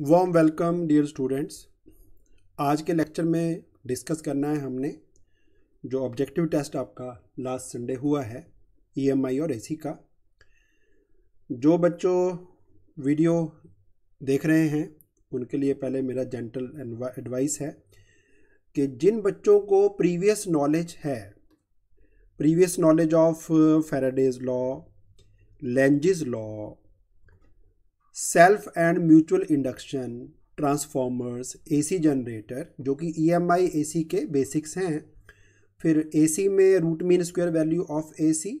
warm welcome dear students आज के lecture में डिस्कस करना है हमने जो ऑब्जेक्टिव टेस्ट आपका लास्ट संडे हुआ है ईएमआई e और एसी का जो बच्चों वीडियो देख रहे हैं उनके लिए पहले मेरा जेंटल एडवाइस है कि जिन बच्चों को प्रीवियस नॉलेज है previous knowledge of Faraday's law Lenz's law self and mutual induction transformers AC generator जो कि ईएमआई e एसी के बेसिक्स हैं फिर एसी में root mean square value of AC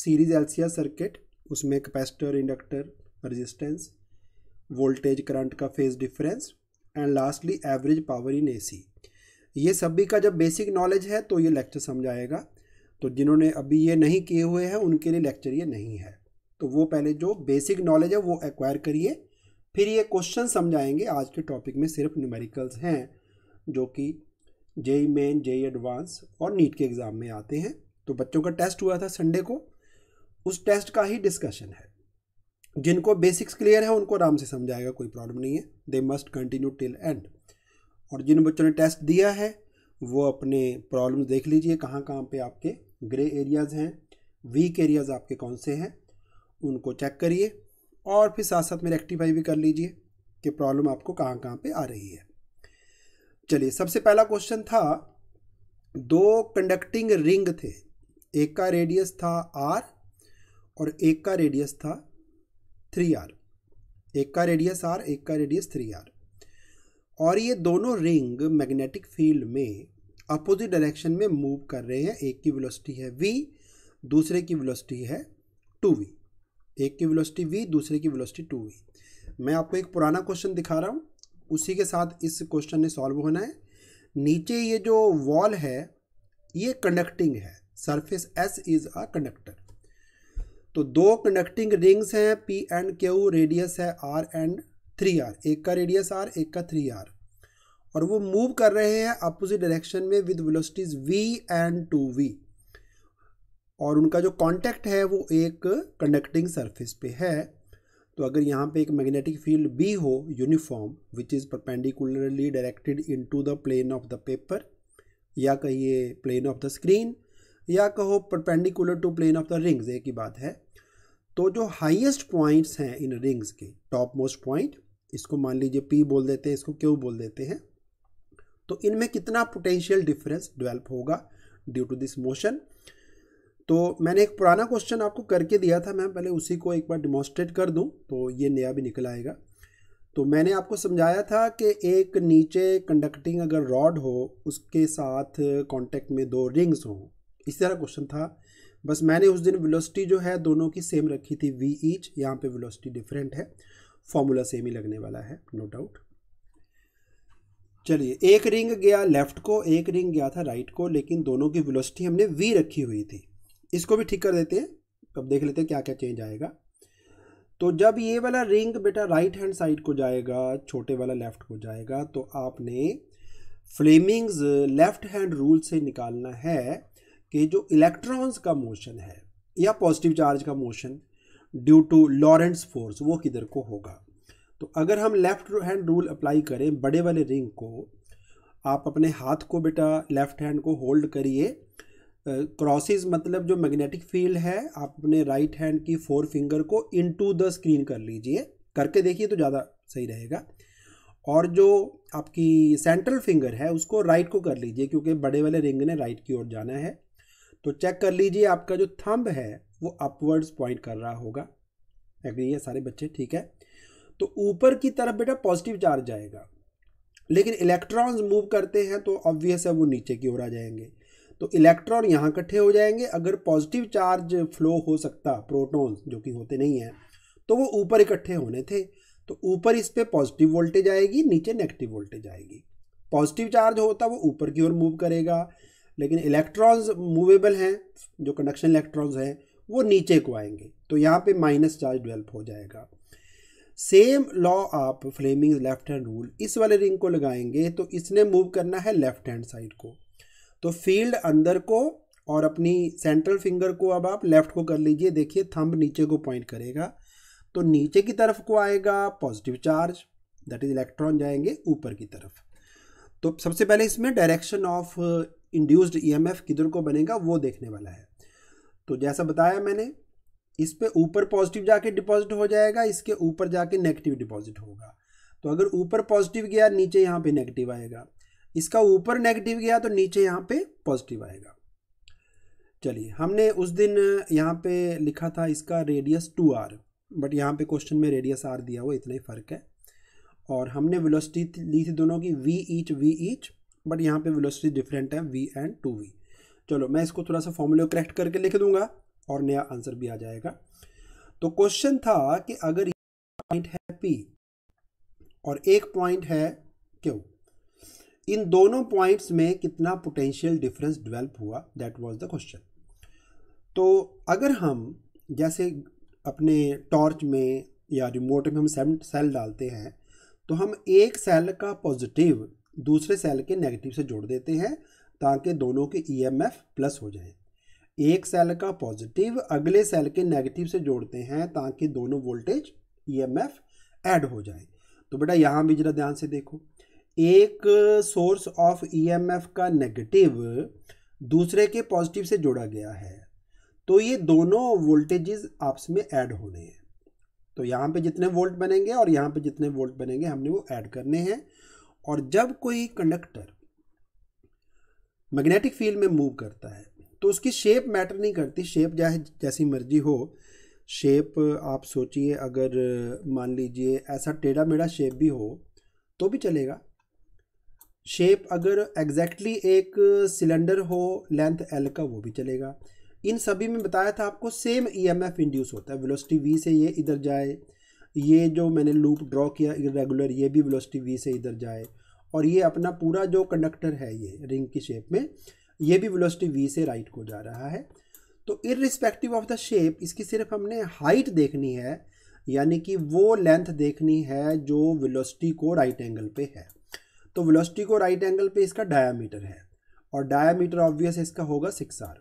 series LCR circuit उसमें capacitor inductor resistance voltage current का phase difference and lastly average power in AC ये सभी का जब बेसिक नॉलेज है तो ये लेक्चर समझ आएगा तो जिन्होंने अभी ये नहीं किए हुए हैं उनके लिए लेक्चर ये नहीं है तो वो पहले जो बेसिक नॉलेज है वो एक्वायर करिए फिर ये क्वेश्चन समझाएंगे आज के टॉपिक में सिर्फ न्यूमेरिकल्स हैं जो कि जेई मेन जेई एडवांस और नीट के एग्ज़ाम में आते हैं तो बच्चों का टेस्ट हुआ था संडे को उस टेस्ट का ही डिस्कशन है जिनको बेसिक्स क्लियर है उनको आराम से समझाएगा कोई प्रॉब्लम नहीं है they must continue till end और जिन बच्चों ने टेस्ट दिया है वो अपने प्रॉब्लम देख लीजिए कहाँ कहाँ पे आपके ग्रे एरियाज़ हैं वीक एरियाज़ आपके कौन से हैं उनको चेक करिए और फिर साथ साथ में रेक्टिफाई भी कर लीजिए कि प्रॉब्लम आपको कहाँ कहाँ पे आ रही है चलिए सबसे पहला क्वेश्चन था दो कंडक्टिंग रिंग थे एक का रेडियस था आर और एक का रेडियस था थ्री आर एक का रेडियस आर एक का रेडियस थ्री आर और ये दोनों रिंग मैग्नेटिक फील्ड में अपोजिट डायरेक्शन में मूव कर रहे हैं एक की वेलोसिटी है वी दूसरे की वेलोसिटी है टू वी एक की वेलोसिटी वी दूसरे की वेलोसिटी टू वी मैं आपको एक पुराना क्वेश्चन दिखा रहा हूँ उसी के साथ इस क्वेश्चन ने सॉल्व होना है नीचे ये जो वॉल है ये कंडक्टिंग है surface S is a conductor तो दो कंडक्टिंग रिंग्स हैं पी एंड क्यू रेडियस है आर एंड थ्री आर एक का रेडियस आर एक का थ्री आर और वो मूव कर रहे हैं अपोजिट डायरेक्शन में with velocities V and two V और उनका जो कांटेक्ट है वो एक कंडक्टिंग सरफेस पे है तो अगर यहाँ पे एक मैग्नेटिक फील्ड बी हो uniform which is perpendicularly directed into the plane of the paper या कहिए प्लेन ऑफ द स्क्रीन या कहो perpendicular to plane of the rings एक ही बात है तो जो हाईएस्ट पॉइंट्स हैं इन रिंग्स के टॉप मोस्ट पॉइंट इसको मान लीजिए पी बोल देते हैं इसको क्यों बोल देते हैं तो इनमें कितना पोटेंशियल डिफरेंस डिवेल्प होगा ड्यू टू दिस मोशन तो मैंने एक पुराना क्वेश्चन आपको करके दिया था मैं पहले उसी को एक बार डिमॉन्स्ट्रेट कर दूं तो ये नया भी निकल आएगा तो मैंने आपको समझाया था कि एक नीचे कंडक्टिंग अगर रॉड हो उसके साथ कांटेक्ट में दो रिंग्स हों इसी तरह क्वेश्चन था बस मैंने उस दिन वेलोसिटी जो है दोनों की सेम रखी थी वी ईच यहाँ पे वेलोसिटी डिफरेंट है फॉर्मूला सेम ही लगने वाला है नो डाउट चलिए एक रिंग गया लेफ्ट को एक रिंग गया था राइट को लेकिन दोनों की वेलोसिटी हमने वी रखी हुई थी इसको भी ठीक कर देते हैं अब देख लेते हैं क्या क्या चेंज आएगा तो जब ये वाला रिंग बेटा राइट हैंड साइड को जाएगा छोटे वाला लेफ्ट को जाएगा तो आपने फ्लेमिंग्स लेफ्ट हैंड रूल से निकालना है कि जो इलेक्ट्रॉन्स का मोशन है या पॉजिटिव चार्ज का motion due to Lorentz force वो किधर को होगा तो अगर हम लेफ्ट हैंड रूल अप्लाई करें बड़े वाले रिंग को आप अपने हाथ को बेटा लेफ्ट हैंड को होल्ड करिए क्रॉसेस uh, मतलब जो मैग्नेटिक फील्ड है आप अपने राइट right हैंड की फोर फिंगर को इनटू द स्क्रीन कर लीजिए करके देखिए तो ज़्यादा सही रहेगा और जो आपकी सेंट्रल फिंगर है उसको राइट right को कर लीजिए क्योंकि बड़े वाले रिंग ने राइट right की ओर जाना है तो चेक कर लीजिए आपका जो थंब है वो अपवर्ड्स पॉइंट कर रहा होगा एग्री है सारे बच्चे ठीक है तो ऊपर की तरफ बेटा पॉजिटिव चार्ज जाएगा लेकिन इलेक्ट्रॉन्स मूव करते हैं तो ऑब्वियस है वो नीचे की ओर आ जाएंगे तो इलेक्ट्रॉन यहाँ इकट्ठे हो जाएंगे अगर पॉजिटिव चार्ज फ्लो हो सकता प्रोटॉन्स जो कि होते नहीं हैं तो वो ऊपर इकट्ठे होने थे तो ऊपर इस पर पॉजिटिव वोल्टेज आएगी नीचे नेगेटिव वोल्टेज आएगी पॉजिटिव चार्ज होता वो ऊपर की ओर मूव करेगा लेकिन इलेक्ट्रॉन्स मूवेबल हैं जो कंडक्शन इलेक्ट्रॉन्स हैं वो नीचे को आएंगे तो यहाँ पे माइनस चार्ज डेवलप हो जाएगा सेम लॉ आप फ्लेमिंग लेफ्ट हैंड रूल इस वाले रिंग को लगाएंगे तो इसने मूव करना है लेफ्ट हैंड साइड को तो फील्ड अंदर को और अपनी सेंट्रल फिंगर को अब आप लेफ्ट को कर लीजिए देखिए थंब नीचे को पॉइंट करेगा तो नीचे की तरफ को आएगा positive charge that is electron जाएंगे ऊपर की तरफ तो सबसे पहले इसमें डायरेक्शन ऑफ इंड्यूस्ड ईएमएफ किधर को बनेगा वो देखने वाला है तो जैसा बताया मैंने इस पर ऊपर पॉजिटिव जाके डिपॉजिट हो जाएगा इसके ऊपर जाके नेगेटिव डिपॉजिट होगा तो अगर ऊपर पॉजिटिव गया नीचे यहाँ पे नेगेटिव आएगा इसका ऊपर नेगेटिव गया तो नीचे यहाँ पे पॉजिटिव आएगा चलिए हमने उस दिन यहाँ पे लिखा था इसका रेडियस टू आर बट यहाँ पे क्वेश्चन में रेडियस आर दिया हुआ इतना ही फ़र्क है और हमने वेलोसिटी ली थी दोनों की V each V each but यहाँ पे वेलोसिटी डिफरेंट है वी एंड टू वी चलो मैं इसको थोड़ा सा फॉर्मूला करेक्ट करके लिख दूंगा और नया आंसर भी आ जाएगा तो क्वेश्चन था कि अगर पॉइंट है पी और एक पॉइंट है क्यू इन दोनों पॉइंट्स में कितना पोटेंशियल डिफरेंस डेवलप हुआ दैट वाज द क्वेश्चन तो अगर हम जैसे अपने टॉर्च में या रिमोट में हम सेल डालते हैं तो हम एक सेल का पॉजिटिव दूसरे सेल के नेगेटिव से जोड़ देते हैं ताकि दोनों के ईएमएफ e प्लस हो जाए एक सेल का पॉजिटिव अगले सेल के नेगेटिव से जोड़ते हैं ताकि दोनों वोल्टेज ईएमएफ ऐड हो जाए तो बेटा यहाँ भी जरा ध्यान से देखो एक सोर्स ऑफ ईएमएफ का नेगेटिव दूसरे के पॉजिटिव से जोड़ा गया है तो ये दोनों वोल्टेजेस आपस में ऐड होने हैं तो यहाँ पे जितने वोल्ट बनेंगे और यहाँ पे जितने वोल्ट बनेंगे हमने वो ऐड करने हैं और जब कोई कंडक्टर मैग्नेटिक फील्ड में मूव करता है तो उसकी शेप मैटर नहीं करती शेप चाहे जैसी मर्जी हो शेप आप सोचिए अगर मान लीजिए ऐसा टेढ़ा मेढ़ा शेप भी हो तो भी चलेगा शेप अगर एग्जैक्टली exactly एक सिलेंडर हो लेंथ एल का वो भी चलेगा इन सभी में बताया था आपको सेम ईएमएफ इंड्यूस होता है वेलोसिटी वी से ये इधर जाए ये जो मैंने लूप ड्रॉ किया इरेगुलर ये भी वेलोसिटी वी से इधर जाए और ये अपना पूरा जो कंडक्टर है ये रिंग की शेप में ये भी वेलोसिटी वी से राइट को जा रहा है तो इरिस्पेक्टिव ऑफ द शेप इसकी सिर्फ हमने हाइट देखनी है यानी कि वो लेंथ देखनी है जो वेलोसिटी को राइट एंगल पे है तो वेलोसिटी को राइट एंगल पे इसका डायामीटर है और डायामीटर ऑब्वियस इसका होगा सिक्स आर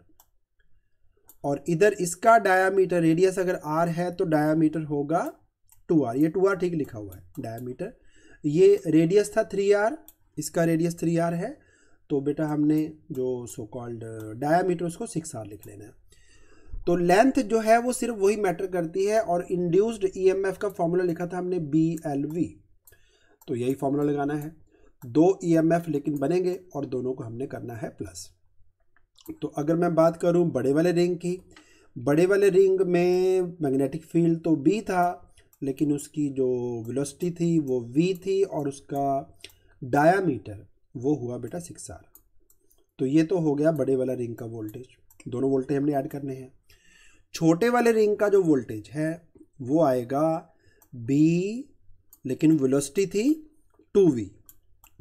और इधर इसका डायामीटर रेडियस अगर आर है तो डायामीटर होगा टू आर ये टू आर ठीक लिखा हुआ है डायामीटर ये रेडियस था थ्री आर इसका रेडियस थ्री आर है तो बेटा हमने जो सो कॉल्ड डायामीटर उसको सिक्स आर लिख लेना है तो लेंथ जो है वो सिर्फ वही मैटर करती है और इंड्यूस्ड ईएमएफ e का फॉर्मूला लिखा था हमने बी एल वी तो यही फॉर्मूला लगाना है दो एफ e लेकिन बनेंगे और दोनों को हमने करना है प्लस तो अगर मैं बात करूं बड़े वाले रिंग की बड़े वाले रिंग में मैग्नेटिक फील्ड तो बी था लेकिन उसकी जो वेलोसिटी थी वो वी थी और उसका डायामीटर वो हुआ बेटा सिक्स आर तो ये तो हो गया बड़े वाला रिंग का वोल्टेज दोनों वोल्टेज हमने ऐड करने हैं छोटे वाले रिंग का जो वोल्टेज है वो आएगा बी लेकिन वेलोसिटी थी two V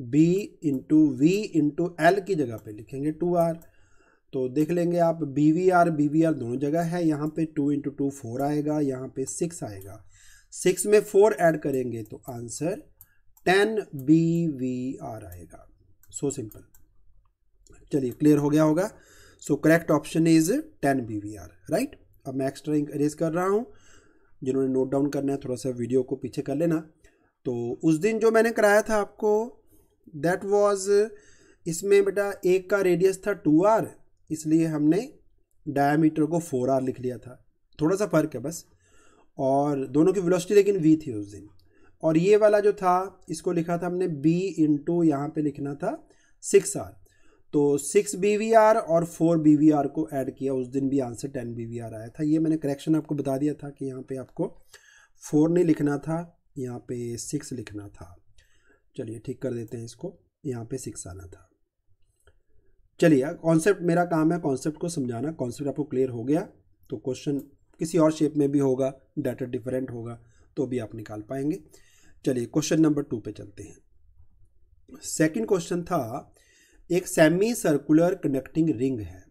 B into V into L की जगह पे लिखेंगे टू आर तो देख लेंगे आप B V R B V R दोनों जगह है यहाँ पे टू इंटू टू फोर आएगा यहाँ पे सिक्स आएगा सिक्स में फोर ऐड करेंगे तो answer ten B V R आएगा सो सिंपल चलिए क्लियर हो गया होगा so correct option is ten B V R right अब मैं एक्स्ट्रा इंक अरेज कर रहा हूँ जिन्होंने नोट डाउन करना है थोड़ा सा वीडियो को पीछे कर लेना तो उस दिन जो मैंने कराया था आपको दैट वॉज इसमें बेटा एक का रेडियस था टू आर इसलिए हमने डायमीटर को फोर आर लिख लिया था थोड़ा सा फ़र्क है बस और दोनों की वेलोसिटी लेकिन वी थी उस दिन और ये वाला जो था इसको लिखा था हमने बी इंटू यहाँ पर लिखना था सिक्स आर तो सिक्स बी वी आर और फोर बी वी आर को ऐड किया उस दिन भी answer ten B V R आया था ये मैंने करेक्शन आपको बता दिया था कि यहाँ पे आपको फोर नहीं लिखना था यहाँ पे सिक्स लिखना था चलिए ठीक कर देते हैं इसको यहाँ पे सिक्स आना था चलिए कॉन्सेप्ट मेरा काम है कॉन्सेप्ट को समझाना कॉन्सेप्ट आपको क्लियर हो गया तो क्वेश्चन किसी और शेप में भी होगा डाटा डिफरेंट होगा तो भी आप निकाल पाएंगे चलिए क्वेश्चन नंबर टू पे चलते हैं सेकंड क्वेश्चन था एक सेमी सर्कुलर कनेक्टिंग रिंग है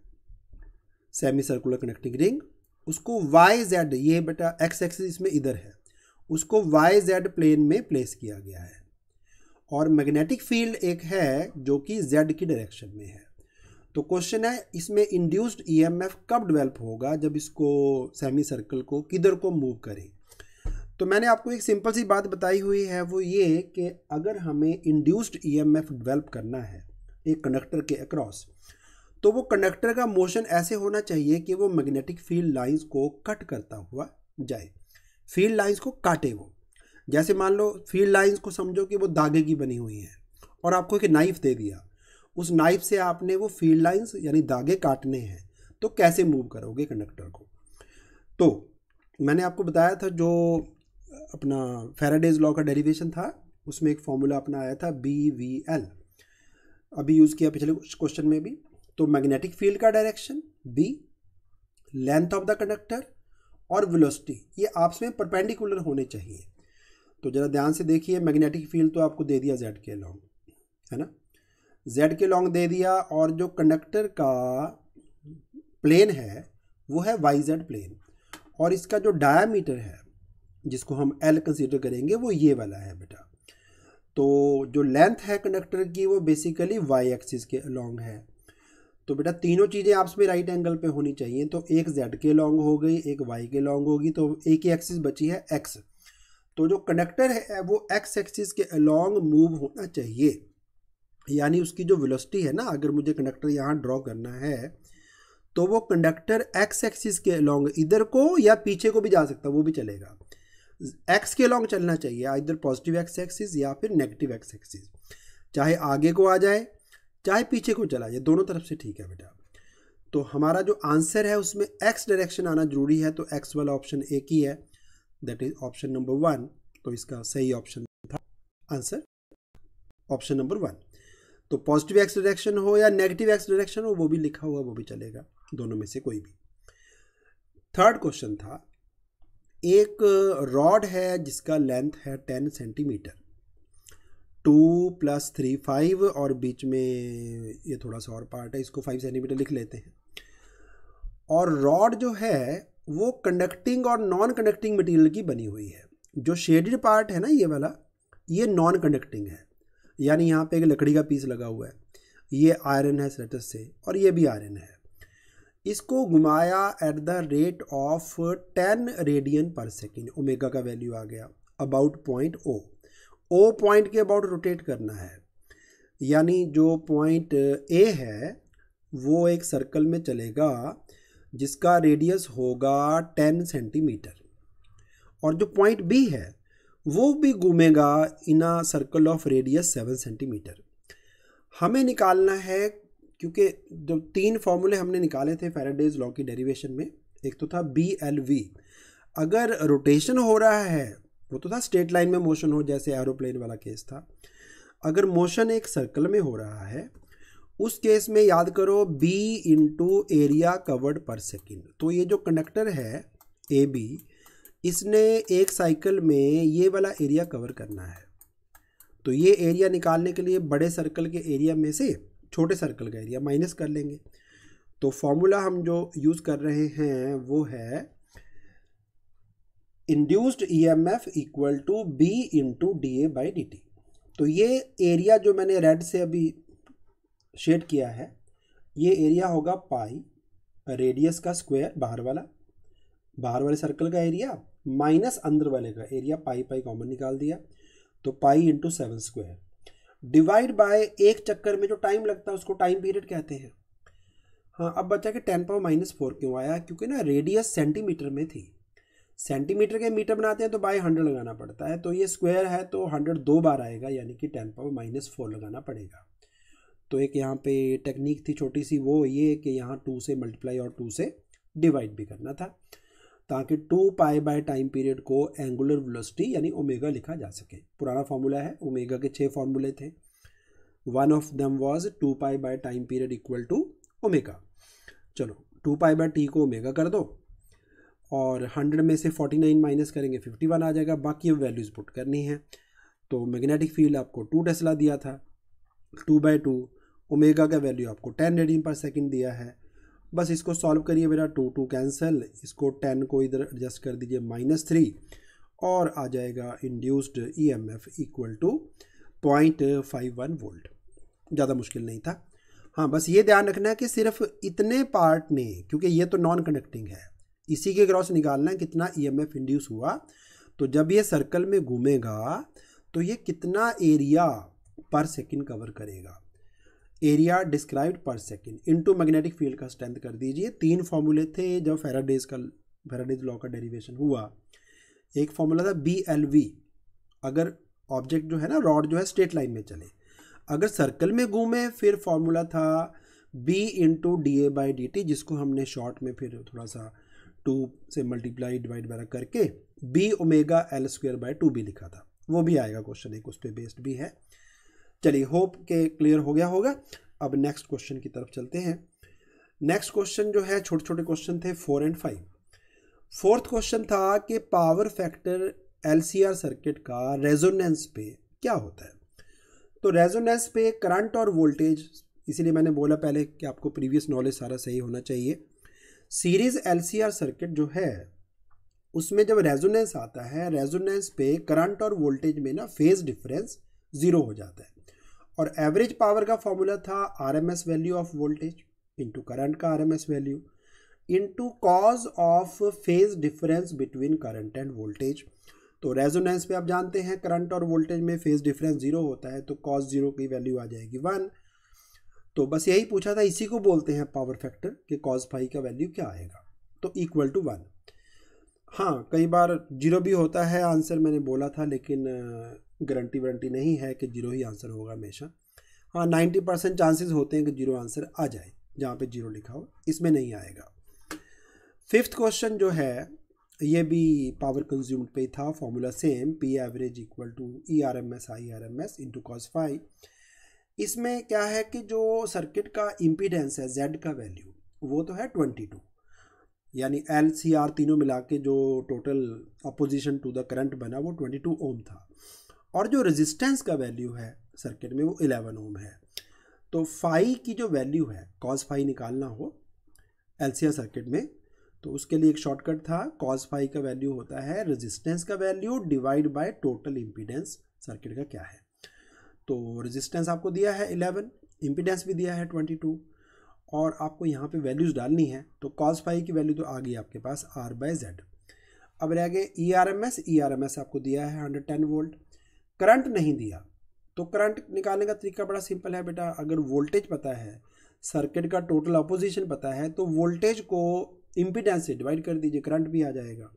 सेमी सर्कुलर कनेक्टिंग रिंग उसको वाई जेड ये बेटा एक्स एक्सिस में इधर है उसको वाई जेड प्लेन में प्लेस किया गया है और मैग्नेटिक फील्ड एक है जो कि जेड की डायरेक्शन में है तो क्वेश्चन है इसमें इंड्यूस्ड ईएमएफ कब डेवलप होगा जब इसको सेमी सर्कल को किधर को मूव करें तो मैंने आपको एक सिंपल सी बात बताई हुई है वो ये कि अगर हमें इंड्यूस्ड ईएमएफ डेवलप करना है एक कंडक्टर के अक्रॉस तो वो कंडक्टर का मोशन ऐसे होना चाहिए कि वो मैग्नेटिक फील्ड लाइंस को कट करता हुआ जाए फील्ड लाइंस को काटे वो जैसे मान लो फील्ड लाइंस को समझो कि वो धागे की बनी हुई है और आपको एक नाइफ दे दिया उस नाइफ से आपने वो फील्ड लाइंस यानी धागे काटने हैं तो कैसे मूव करोगे कंडक्टर को तो मैंने आपको बताया था जो अपना फेराडेज लॉ का डेरिवेशन था उसमें एक फॉर्मूला अपना आया था बी वी एल अभी यूज़ किया पिछले क्वेश्चन में भी तो मैग्नेटिक फील्ड का direction B length of the conductor और वेलोसिटी ये आपस में परपेंडिकुलर होने चाहिए तो ज़रा ध्यान से देखिए मैग्नेटिक फील्ड तो आपको दे दिया जेड के लॉन्ग है ना जेड के लॉन्ग दे दिया और जो कंडक्टर का प्लेन है वो है वाई जेड प्लेन और इसका जो डायामीटर है जिसको हम एल कंसीडर करेंगे वो ये वाला है बेटा तो जो लेंथ है कंडक्टर की वो बेसिकली वाई एक्सिस के लॉन्ग है तो बेटा तीनों चीज़ें आपस में राइट एंगल पे होनी चाहिए तो एक जेड के लॉन्ग हो गई एक वाई के लॉन्ग होगी तो एक ही एक्सिस बची है एक्स तो जो कंडक्टर है वो एक्स एक्सिस के अलोंग मूव होना चाहिए यानी उसकी जो वेलोसिटी है ना अगर मुझे कंडक्टर यहाँ ड्रॉ करना है तो वो कंडक्टर एक्स एक्सिस के अलॉन्ग इधर को या पीछे को भी जा सकता है वो भी चलेगा एक्स के अलॉन्ग चलना चाहिए इधर पॉजिटिव एक्स एक्सिस या फिर नेगेटिव एक्स एक्सिस चाहे आगे को आ जाए चाहे पीछे को चला जाए दोनों तरफ से ठीक है बेटा तो हमारा जो आंसर है उसमें एक्स डायरेक्शन आना जरूरी है तो एक्स वाला ऑप्शन एक ही है that is option number one तो इसका सही ऑप्शन था आंसर ऑप्शन नंबर वन तो पॉजिटिव एक्स डायरेक्शन हो या नेगेटिव एक्स डायरेक्शन हो वो भी लिखा हुआ वो भी चलेगा दोनों में से कोई भी थर्ड क्वेश्चन था एक रॉड है जिसका लेंथ है ten centimetre two plus three five और बीच में ये थोड़ा सा और पार्ट है इसको फाइव सेंटीमीटर लिख लेते हैं और रॉड जो है वो कंडक्टिंग और नॉन कंडक्टिंग मटेरियल की बनी हुई है जो शेडेड पार्ट है ना ये वाला ये नॉन कंडक्टिंग है यानी यहाँ पे एक लकड़ी का पीस लगा हुआ है ये आयरन है स्लेटस से और ये भी आयरन है इसको घुमाया at the rate of ten radian per second omega का वैल्यू आ गया about point O O point के अबाउट रोटेट करना है यानी जो पॉइंट ए है वो एक सर्कल में चलेगा जिसका रेडियस होगा टेन सेंटीमीटर और जो पॉइंट बी है वो भी घूमेगा in a circle of radius seven centimetre हमें निकालना है क्योंकि जो तीन फॉर्मूले हमने निकाले थे फेराडेज लॉ की डेरिवेशन में एक तो था बी एल वी अगर रोटेशन हो रहा है वो तो था स्ट्रेट लाइन में मोशन हो जैसे एरोप्लेन वाला केस था अगर मोशन एक सर्कल में हो रहा है उस केस में याद करो B into area covered per second तो ये जो कंडक्टर है ए बी इसने एक साइकिल में ये वाला एरिया कवर करना है तो ये एरिया निकालने के लिए बड़े सर्कल के एरिया में से छोटे सर्कल का एरिया माइनस कर लेंगे तो फॉर्मूला हम जो यूज़ कर रहे हैं वो है induced EMF equal to B into D A by D T तो ये एरिया जो मैंने रेड से अभी शेड किया है ये एरिया होगा पाई रेडियस का स्क्वायर बाहर वाला बाहर वाले सर्कल का एरिया माइनस अंदर वाले का एरिया पाई पाई कॉमन निकाल दिया तो pi into seven square divide by एक चक्कर में जो टाइम लगता है उसको टाइम पीरियड कहते हैं हाँ अब बच्चा कि टेन पावर माइनस फोर क्यों आया क्योंकि ना रेडियस सेंटीमीटर में थी सेंटीमीटर के मीटर बनाते हैं तो बाय हंड्रेड लगाना पड़ता है तो ये स्क्वायर है तो हंड्रेड दो बार आएगा यानी कि टेन पावर माइनस फोर लगाना पड़ेगा तो एक यहाँ पे टेक्निक थी छोटी सी वो ये कि यहाँ टू से मल्टीप्लाई और टू से डिवाइड भी करना था ताकि two pi by time period को एंगुलर वेलोसिटी यानी ओमेगा लिखा जा सके पुराना फार्मूला है ओमेगा के छः फार्मूले थे one of them was two pi by time period equal to omega चलो टू पाई बाय टी को ओमेगा कर दो और हंड्रेड में से फोर्टी नाइन माइनस करेंगे फिफ्टी वन आ जाएगा बाकी अब वैल्यूज़ पुट करनी है तो मैग्नेटिक फील्ड आपको टू टेस्ला दिया था टू बाई टू ओमेगा का वैल्यू आपको टेन रेडियन पर सेकेंड दिया है बस इसको सॉल्व करिए मेरा टू टू कैंसिल इसको टेन को इधर एडजस्ट कर दीजिए माइनस थ्री और आ जाएगा induced E M F equal to point five one volt ज़्यादा मुश्किल नहीं था हाँ बस ये ध्यान रखना है कि सिर्फ इतने पार्ट ने क्योंकि ये तो नॉन कंडक्टिंग है इसी के क्रॉस निकालना है कितना ई एम एफ इंड्यूस हुआ तो जब ये सर्कल में घूमेगा तो ये कितना एरिया पर सेकंड कवर करेगा area described per second into magnetic field का स्ट्रेंथ कर दीजिए तीन फॉर्मूले थे जब फेराडेज का फेराडेज लॉ का डेरिवेशन हुआ एक फॉर्मूला था बी एल वी अगर ऑब्जेक्ट जो है ना रॉड जो है स्ट्रेट लाइन में चले अगर सर्कल में घूमे फिर फॉर्मूला था B into D A by D T जिसको हमने शॉर्ट में फिर थोड़ा सा टू से मल्टीप्लाई डिवाइड वगैरह करके B omega L square by two भी लिखा था वो भी आएगा क्वेश्चन एक उस पर बेस्ड भी है चलिए होप के क्लियर हो गया होगा अब नेक्स्ट क्वेश्चन की तरफ चलते हैं नेक्स्ट क्वेश्चन जो है छोटे छोटे क्वेश्चन थे four and five fourth question था कि पावर फैक्टर एलसीआर सर्किट का रेजोनेंस पे क्या होता है तो रेजोनेंस पे करंट और वोल्टेज इसीलिए मैंने बोला पहले कि आपको प्रीवियस नॉलेज सारा सही होना चाहिए सीरीज एलसीआर सर्किट जो है उसमें जब रेजोनेंस आता है रेजोनेंस पे करंट और वोल्टेज में ना फेज डिफरेंस ज़ीरो हो जाता है और एवरेज पावर का फॉर्मूला था R M S value of voltage into current का R M S value into cos of phase difference between current and voltage तो रेजोनेंस पे आप जानते हैं करंट और वोल्टेज में फेज डिफरेंस जीरो होता है तो कॉज जीरो की वैल्यू आ जाएगी वन तो बस यही पूछा था इसी को बोलते हैं पावर फैक्टर कि कॉज फाइव का वैल्यू क्या आएगा तो इक्वल टू वन हाँ कई बार जीरो भी होता है आंसर मैंने बोला था लेकिन गारंटी वारंटी नहीं है कि जीरो ही आंसर होगा हमेशा हाँ नाइन्टी परसेंट चांसेज होते हैं कि जीरो आंसर आ जाए जहाँ पे जीरो लिखा हो इसमें नहीं आएगा फिफ्थ क्वेश्चन जो है ये भी पावर कंज्यूम्ड पे था formula same P average equal to E R M S I R M S into cos phi इसमें क्या है कि जो सर्किट का इम्पीडेंस है जेड का वैल्यू वो तो है ट्वेंटी टू यानी एल सी आर तीनों मिला के जो total opposition to the current बना वो ट्वेंटी टू ओम था और जो रेजिस्टेंस का वैल्यू है सर्किट में वो इलेवन ओम है तो फाई की जो वैल्यू है कॉज फाई निकालना हो एलसीआर सर्किट में तो उसके लिए एक शॉर्टकट था कॉज फाई का वैल्यू होता है रेजिस्टेंस का value divide by total impedance circuit का क्या है तो रेजिस्टेंस आपको दिया है इलेवन इम्पीडेंस भी दिया है ट्वेंटी टू और आपको यहाँ पे वैल्यूज़ डालनी है तो कॉज फाई की वैल्यू तो आ गई आपके पास आर बाय जेड अब रह गए E R M S E R M S आपको दिया है हंड्रेड टेन वोल्ट करंट नहीं दिया तो करंट निकालने का तरीका बड़ा सिंपल है बेटा अगर वोल्टेज पता है सर्किट का टोटल अपोजिशन पता है तो वोल्टेज को इम्पिडेंस से डिवाइड कर दीजिए करंट भी आ जाएगा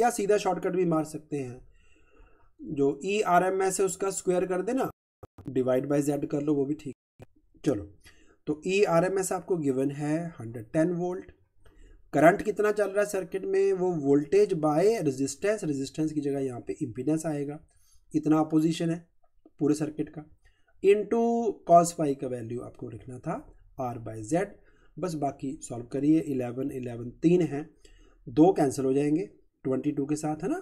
या सीधा शॉर्टकट भी मार सकते हैं जो ई आर एम एस है उसका स्क्वायर कर देना डिवाइड बाई जेड कर लो वो भी ठीक है चलो तो ई आर एम एस आपको गिवन है हंड्रेड टेन वोल्ट करंट कितना चल रहा है सर्किट में वो वोल्टेज बाय रेजिस्टेंस रेजिस्टेंस की जगह यहाँ पे इम्पिडेंस आएगा इतना अपोजिशन है पूरे सर्किट का इन टू कॉस फाइव का वैल्यू आपको लिखना था आर बाई जेड बस बाकी सॉल्व करिए इलेवन इलेवन तीन है दो कैंसिल हो जाएंगे ट्वेंटी टू के साथ है ना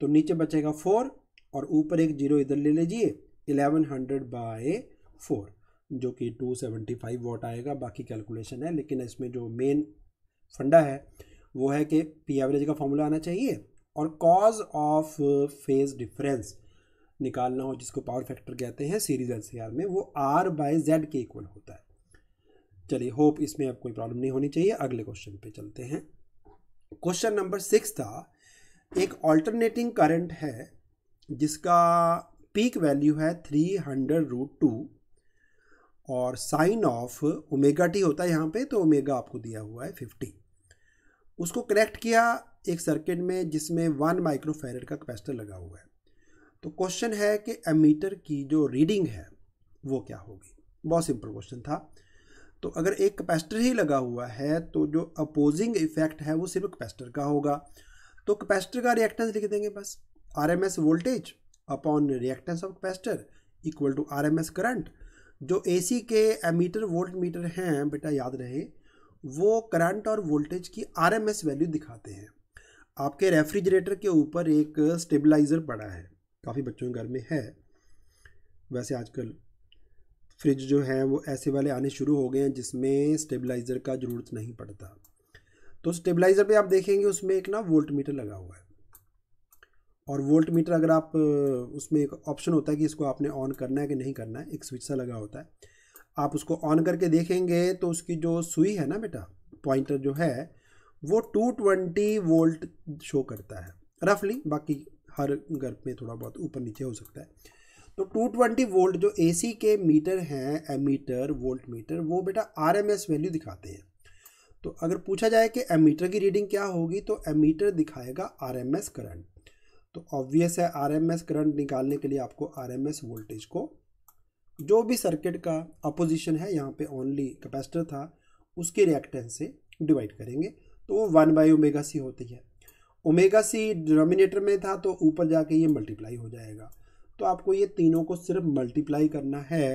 तो नीचे बचेगा फोर और ऊपर एक जीरो इधर ले लीजिए इलेवन हंड्रेड बाय फोर जो कि टू सेवेंटी फाइव वॉट आएगा बाकी कैलकुलेशन है लेकिन इसमें जो मेन फंडा है वो है कि पी एवरेज का फॉर्मूला आना चाहिए और कॉज ऑफ फेज डिफरेंस निकालना हो जिसको पावर फैक्टर कहते हैं सीरीज एल में वो आर बाय जेड के इक्वल होता है चलिए होप इसमें अब कोई प्रॉब्लम नहीं होनी चाहिए अगले क्वेश्चन पे चलते हैं क्वेश्चन नंबर सिक्स था एक ऑल्टरनेटिंग करंट है जिसका पीक वैल्यू है थ्री हंड्रेड रूट टू और साइन ऑफ ओमेगा टी होता है यहाँ पे तो ओमेगा आपको दिया हुआ है फिफ्टी उसको कनेक्ट किया एक सर्किट में जिसमें वन माइक्रोफेरेड का कैपेसिटर लगा हुआ है तो क्वेश्चन है कि एमीटर की जो रीडिंग है वो क्या होगी बहुत सिंपल क्वेश्चन था तो अगर एक कैपेसिटर ही लगा हुआ है तो जो अपोजिंग इफेक्ट है वो सिर्फ कैपेसिटर का होगा तो कैपेसिटर का रिएक्टेंस लिख देंगे बस R M S voltage upon reactance of capacitor equal to R M S current जो ए सी के एमीटर वोल्ट मीटर हैं बेटा याद रहे वो करंट और वोल्टेज की आर एम एस वैल्यू दिखाते हैं आपके रेफ्रिजरेटर के ऊपर एक स्टेबलाइज़र पड़ा है काफ़ी बच्चों के घर में है वैसे आजकल फ्रिज जो है वो ऐसे वाले आने शुरू हो गए हैं जिसमें स्टेबलाइज़र का ज़रूरत नहीं पड़ता तो स्टेबलाइज़र पे आप देखेंगे उसमें एक ना वोल्ट मीटर लगा हुआ है और वोल्ट मीटर अगर आप उसमें एक ऑप्शन होता है कि इसको आपने ऑन करना है कि नहीं करना है एक स्विच सा लगा होता है आप उसको ऑन करके देखेंगे तो उसकी जो सुई है ना बेटा पॉइंटर जो है वो 220 वोल्ट शो करता है रफली बाकी हर घर में थोड़ा बहुत ऊपर नीचे हो सकता है तो 220 वोल्ट जो एसी के मीटर हैं एमीटर वोल्ट मीटर वो बेटा आरएमएस वैल्यू दिखाते हैं तो अगर पूछा जाए कि एमीटर की रीडिंग क्या होगी तो एमीटर दिखाएगा आरएमएस करंट तो ऑब्वियस है आरएमएस करंट निकालने के लिए आपको आरएमएस वोल्टेज को जो भी सर्किट का अपोजिशन है यहाँ पे ओनली कैपेसिटर था उसके रिएक्टेंस से डिवाइड करेंगे तो वो वन बाई ओमेगा सी होती है ओमेगा सी डिनोमिनेटर में था तो ऊपर जाके ये मल्टीप्लाई हो जाएगा तो आपको ये तीनों को सिर्फ मल्टीप्लाई करना है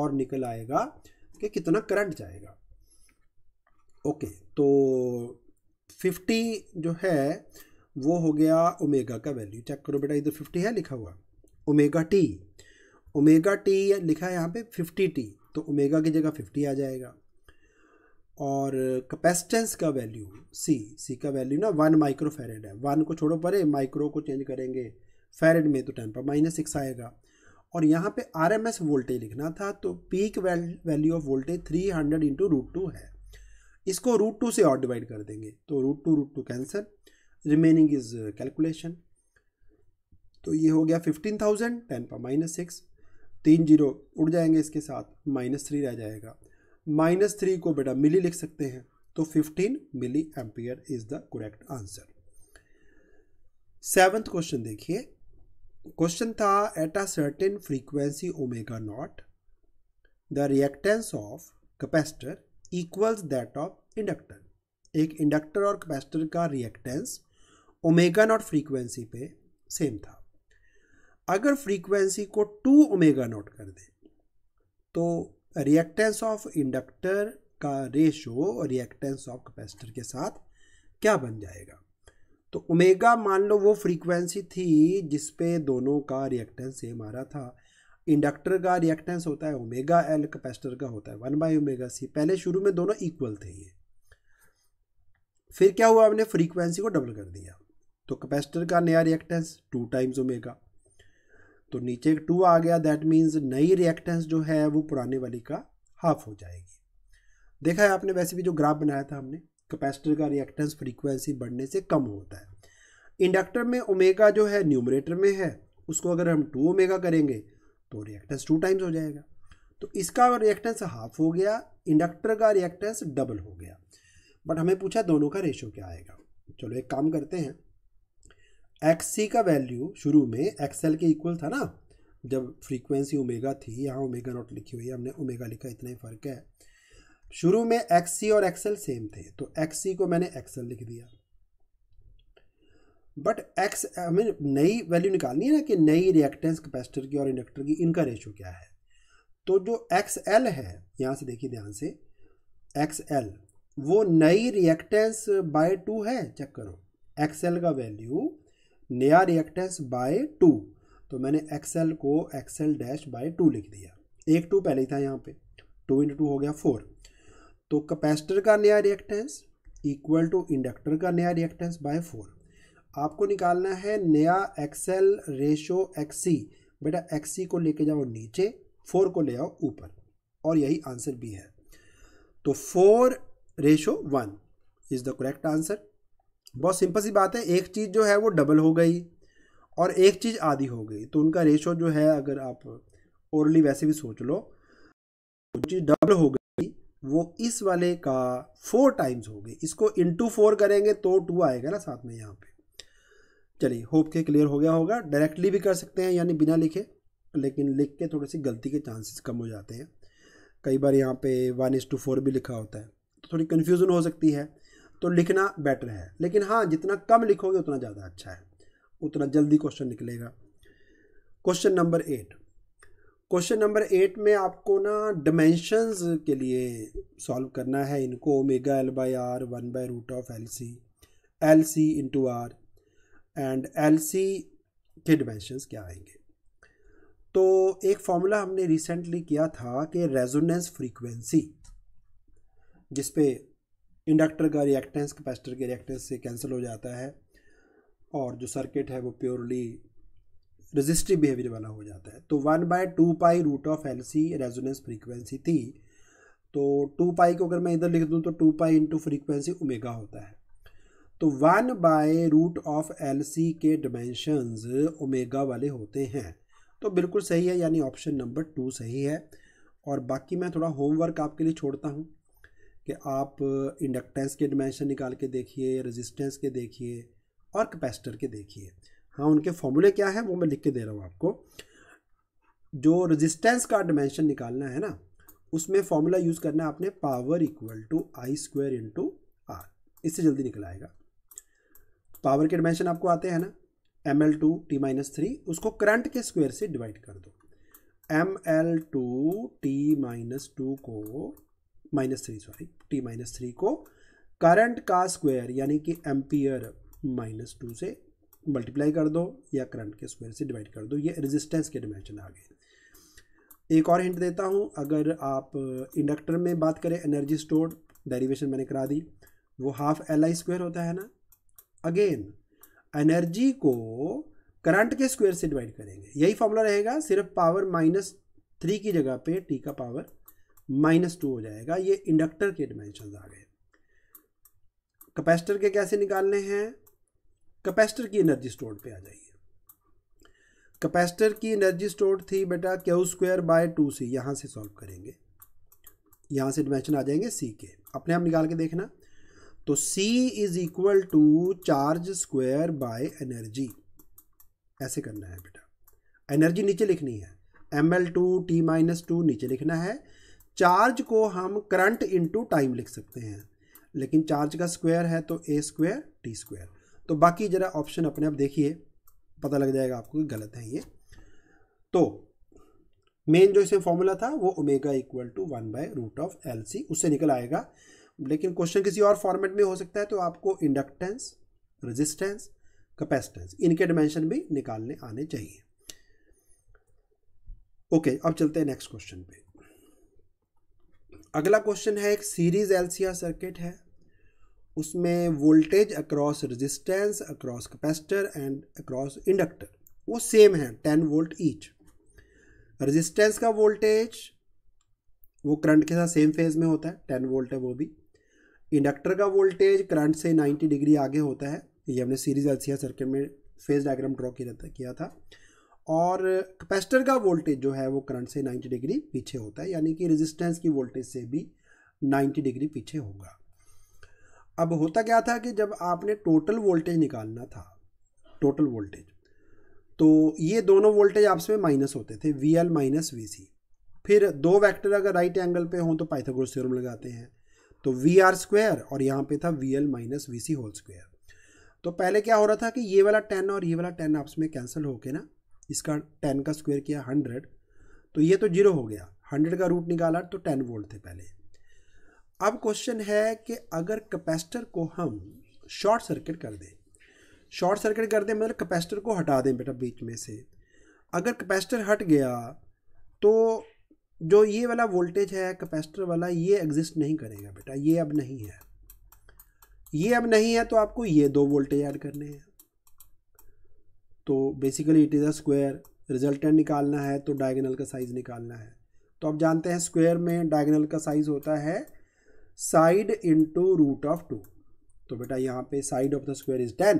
और निकल आएगा कि कितना करंट जाएगा ओके तो 50 जो है वो हो गया ओमेगा का वैल्यू चेक करो बेटा इधर 50 है लिखा हुआ ओमेगा टी ओमेगा टी लिखा है यहाँ पे 50 टी तो ओमेगा की जगह 50 आ जाएगा और कैपेसिटेंस का वैल्यू सी सी का वैल्यू ना वन माइक्रो फेरेड है वन को छोड़ो परे माइक्रो को चेंज करेंगे फेरेड में तो टेन पर माइनस सिक्स आएगा और यहाँ पे आर एम एस वोल्टेज लिखना था तो peak value of voltage three hundred into root two है इसको रूट टू से और डिवाइड कर देंगे तो root two root two cancel remaining is calculation तो ये हो गया फिफ्टीन थाउजेंड टेन पर माइनस सिक्स तीन जीरो उड़ जाएंगे इसके साथ माइनस थ्री रह जाएगा माइनस थ्री को बेटा मिली लिख सकते हैं तो fifteen milli ampere is the correct answer seventh question देखिए क्वेश्चन था at a certain frequency omega not the reactance of capacitor equals that of inductor एक इंडक्टर और कैपेसिटर का रिएक्टेंस ओमेगा नॉट फ्रीक्वेंसी पे सेम था अगर frequency को to omega naught कर दें तो रिएक्टेंस ऑफ इंडक्टर का रेशो और रिएक्टेंस ऑफ कैपेसिटर के साथ क्या बन जाएगा तो ओमेगा मान लो वो फ्रीक्वेंसी थी जिस पे दोनों का रिएक्टेंस सेम आ रहा था इंडक्टर का रिएक्टेंस होता है ओमेगा एल कैपेसिटर का होता है वन बाई ओमेगा सी पहले शुरू में दोनों इक्वल थे ये फिर क्या हुआ हमने फ्रीक्वेंसी को डबल कर दिया तो कैपेसिटर का नया रिएक्टेंस टू टाइम्स ओमेगा तो नीचे टू आ गया दैट मीन्स नई रिएक्टेंस जो है वो पुराने वाली का हाफ हो जाएगी देखा है आपने वैसे भी जो ग्राफ बनाया था हमने कैपेसिटर का रिएक्टेंस फ्रीक्वेंसी बढ़ने से कम होता है इंडक्टर में ओमेगा जो है न्यूमरेटर में है उसको अगर हम टू ओमेगा करेंगे तो रिएक्टेंस टू टाइम्स हो जाएगा तो इसका रिएक्टेंस हाफ हो गया इंडक्टर का रिएक्टेंस डबल हो गया बट हमें पूछा दोनों का रेशो क्या आएगा चलो एक काम करते हैं एक्सी का वैल्यू शुरू में एक्सएल के इक्वल था ना जब फ्रीक्वेंसी ओमेगा थी यहाँ ओमेगा नॉट लिखी हुई है हमने ओमेगा लिखा इतना ही फ़र्क है शुरू में सी और एक्सएल सेम थे तो सी को मैंने एक्सएल लिख दिया बट एक्स हमें नई वैल्यू निकालनी है ना कि नई रिएक्टेंस कैपेसिटर की और इंडक्टर की इनका रेशो क्या है तो जो एक्स एल है यहाँ से देखिए ध्यान से एक्स एल वो नई रिएक्टेंस बाय टू है चेक करो एक्स एल का वैल्यू नया रिएक्टेंस बाय टू तो मैंने एक्सएल को एक्सएल डैश बाय टू लिख दिया एक टू पहले ही था यहाँ पे टू इंटू टू हो गया फोर तो कैपेसिटर का नया रिएक्टेंस इक्वल टू इंडक्टर का नया रिएक्टेंस बाय फोर आपको निकालना है नया एक्सएल रेशो एक्सी बेटा एक्सी को लेके जाओ नीचे फोर को ले आओ ऊपर और यही आंसर भी है तो four ratio one is the correct answer बहुत सिंपल सी बात है एक चीज़ जो है वो डबल हो गई और एक चीज़ आधी हो गई तो उनका रेशो जो है अगर आप ओरली वैसे भी सोच लो जो चीज़ डबल हो गई वो इस वाले का फोर टाइम्स हो गई इसको इंटू फोर करेंगे तो टू आएगा ना साथ में यहाँ पे चलिए होप के क्लियर हो गया होगा डायरेक्टली भी कर सकते हैं यानी बिना लिखे लेकिन लिख के थोड़ी सी गलती के चांसेस कम हो जाते हैं कई बार यहाँ पे वन इज टू फोर भी लिखा होता है तो थोड़ी कन्फ्यूज़न हो सकती है तो लिखना बेटर है लेकिन हाँ जितना कम लिखोगे उतना ज़्यादा अच्छा है उतना जल्दी क्वेश्चन निकलेगा question number eight question number eight में आपको ना डिमेंशंस के लिए सॉल्व करना है इनको omega L by R one by root of L C L C into R and L C के डिमेंशंस क्या आएंगे तो एक फार्मूला हमने रिसेंटली किया था कि रेजोनेंस फ्रीक्वेंसी जिस पे इंडक्टर का रिएक्टेंस कैपेसिटर के रिएक्टेंस से कैंसिल हो जाता है और जो सर्किट है वो प्योरली रजिस्टिव बिहेवियर वाला हो जाता है तो one by two pi root of L C resonance frequency थी तो टू पाई को अगर मैं इधर लिख दूँ तो two pi into frequency omega होता है तो one by root of L C के डिमेंशंस ओमेगा वाले होते हैं तो बिल्कुल सही है यानी ऑप्शन नंबर टू सही है और बाकी मैं थोड़ा होमवर्क आपके लिए छोड़ता हूँ कि आप इंडक्टेंस के डिमेंशन निकाल के देखिए रेजिस्टेंस के देखिए और कैपेसिटर के देखिए हाँ उनके फॉर्मूले क्या हैं वो मैं लिख के दे रहा हूँ आपको जो रेजिस्टेंस का डिमेंशन निकालना है ना उसमें फॉर्मूला यूज़ करना है आपने power equal to I square into R इससे जल्दी निकल आएगा पावर के डिमेंशन आपको आते हैं ना M L two T minus three उसको करंट के स्क्वायर से डिवाइड कर दो M L two T minus two को minus three sorry T minus three को करंट का स्क्वायर यानी कि एम्पियर माइनस टू से मल्टीप्लाई कर दो या करंट के स्क्वायर से डिवाइड कर दो ये रेजिस्टेंस के डिमेंशन आ गए एक और हिंट देता हूँ अगर आप इंडक्टर में बात करें एनर्जी स्टोर्ड डेरिवेशन मैंने करा दी वो हाफ एल आई स्क्वायर होता है ना अगेन एनर्जी को करंट के स्क्वायर से डिवाइड करेंगे यही फॉर्मूला रहेगा सिर्फ पावर माइनस थ्री की जगह पे टी का पावर माइनस टू हो जाएगा ये इंडक्टर के डिमेंशन आ गए कैपेसिटर के कैसे निकालने हैं कैपेसिटर की एनर्जी स्टोर पे आ जाइए कैपेसिटर की एनर्जी स्टोर थी बेटा Q square by two C यहाँ से सॉल्व करेंगे यहाँ से डिमेंशन आ जाएंगे सी के अपने आप निकाल के देखना तो C is equal to charge square by energy ऐसे करना है बेटा एनर्जी नीचे लिखनी है M L two T minus two नीचे लिखना है चार्ज को हम करंट इंटू टाइम लिख सकते हैं लेकिन चार्ज का स्क्वायर है तो ए स्क्वायर टी स्क्वायर तो बाकी ज़रा ऑप्शन अपने आप देखिए पता लग जाएगा आपको कि गलत है ये तो मेन जो इसमें फॉर्मूला था वो omega equal to one by root of L C उससे निकल आएगा लेकिन क्वेश्चन किसी और फॉर्मेट में हो सकता है तो आपको इंडक्टेंस रेजिस्टेंस कैपेसिटेंस इनके डिमेंशन भी निकालने आने चाहिए ओके okay, अब चलते हैं नेक्स्ट क्वेश्चन पे अगला क्वेश्चन है एक सीरीज एलसीआर सर्किट है उसमें voltage across resistance across capacitor and across inductor वो सेम है टेन वोल्ट ईच रेजिस्टेंस का वोल्टेज वो करंट के साथ सेम फेज में होता है टेन वोल्ट है वो भी इंडक्टर का वोल्टेज करंट से नाइन्टी डिग्री आगे होता है ये हमने सीरीज एलसीआर सर्किट में फेज डायग्राम ड्रॉ किया था और कैपेसिटर का वोल्टेज जो है वो करंट से 90 डिग्री पीछे होता है यानी कि रेजिस्टेंस की वोल्टेज से भी 90 डिग्री पीछे होगा अब होता क्या था कि जब आपने टोटल वोल्टेज निकालना था टोटल वोल्टेज तो ये दोनों वोल्टेज आपस में माइनस होते थे V L minus V C फिर दो वैक्टर अगर राइट एंगल पे हों तो पाइथागोरस थ्योरम लगाते हैं तो वी आर स्क्वायर और यहाँ पे था V L minus V C whole square तो पहले क्या हो रहा था कि ये वाला टेन और ये वाला टेन आपस में कैंसिल होके ना इसका टेन का स्क्वायर किया हंड्रेड तो ये तो जीरो हो गया हंड्रेड का रूट निकाला तो टेन वोल्ट थे पहले अब क्वेश्चन है कि अगर कैपेसिटर को हम शॉर्ट सर्किट कर दें शॉर्ट सर्किट कर दें मतलब कैपेसिटर को हटा दें बेटा बीच में से अगर कैपेसिटर हट गया तो जो ये वाला वोल्टेज है कैपेसिटर वाला ये एग्जिस्ट नहीं करेगा बेटा ये अब नहीं है ये अब नहीं है तो आपको ये दो वोल्टेज ऐड करने हैं तो basically it is a square resultant निकालना है तो डायगनल का साइज़ निकालना है तो आप जानते हैं स्क्वायर में डायगनल का साइज़ होता है side into root of two तो बेटा यहाँ पे side of the square is ten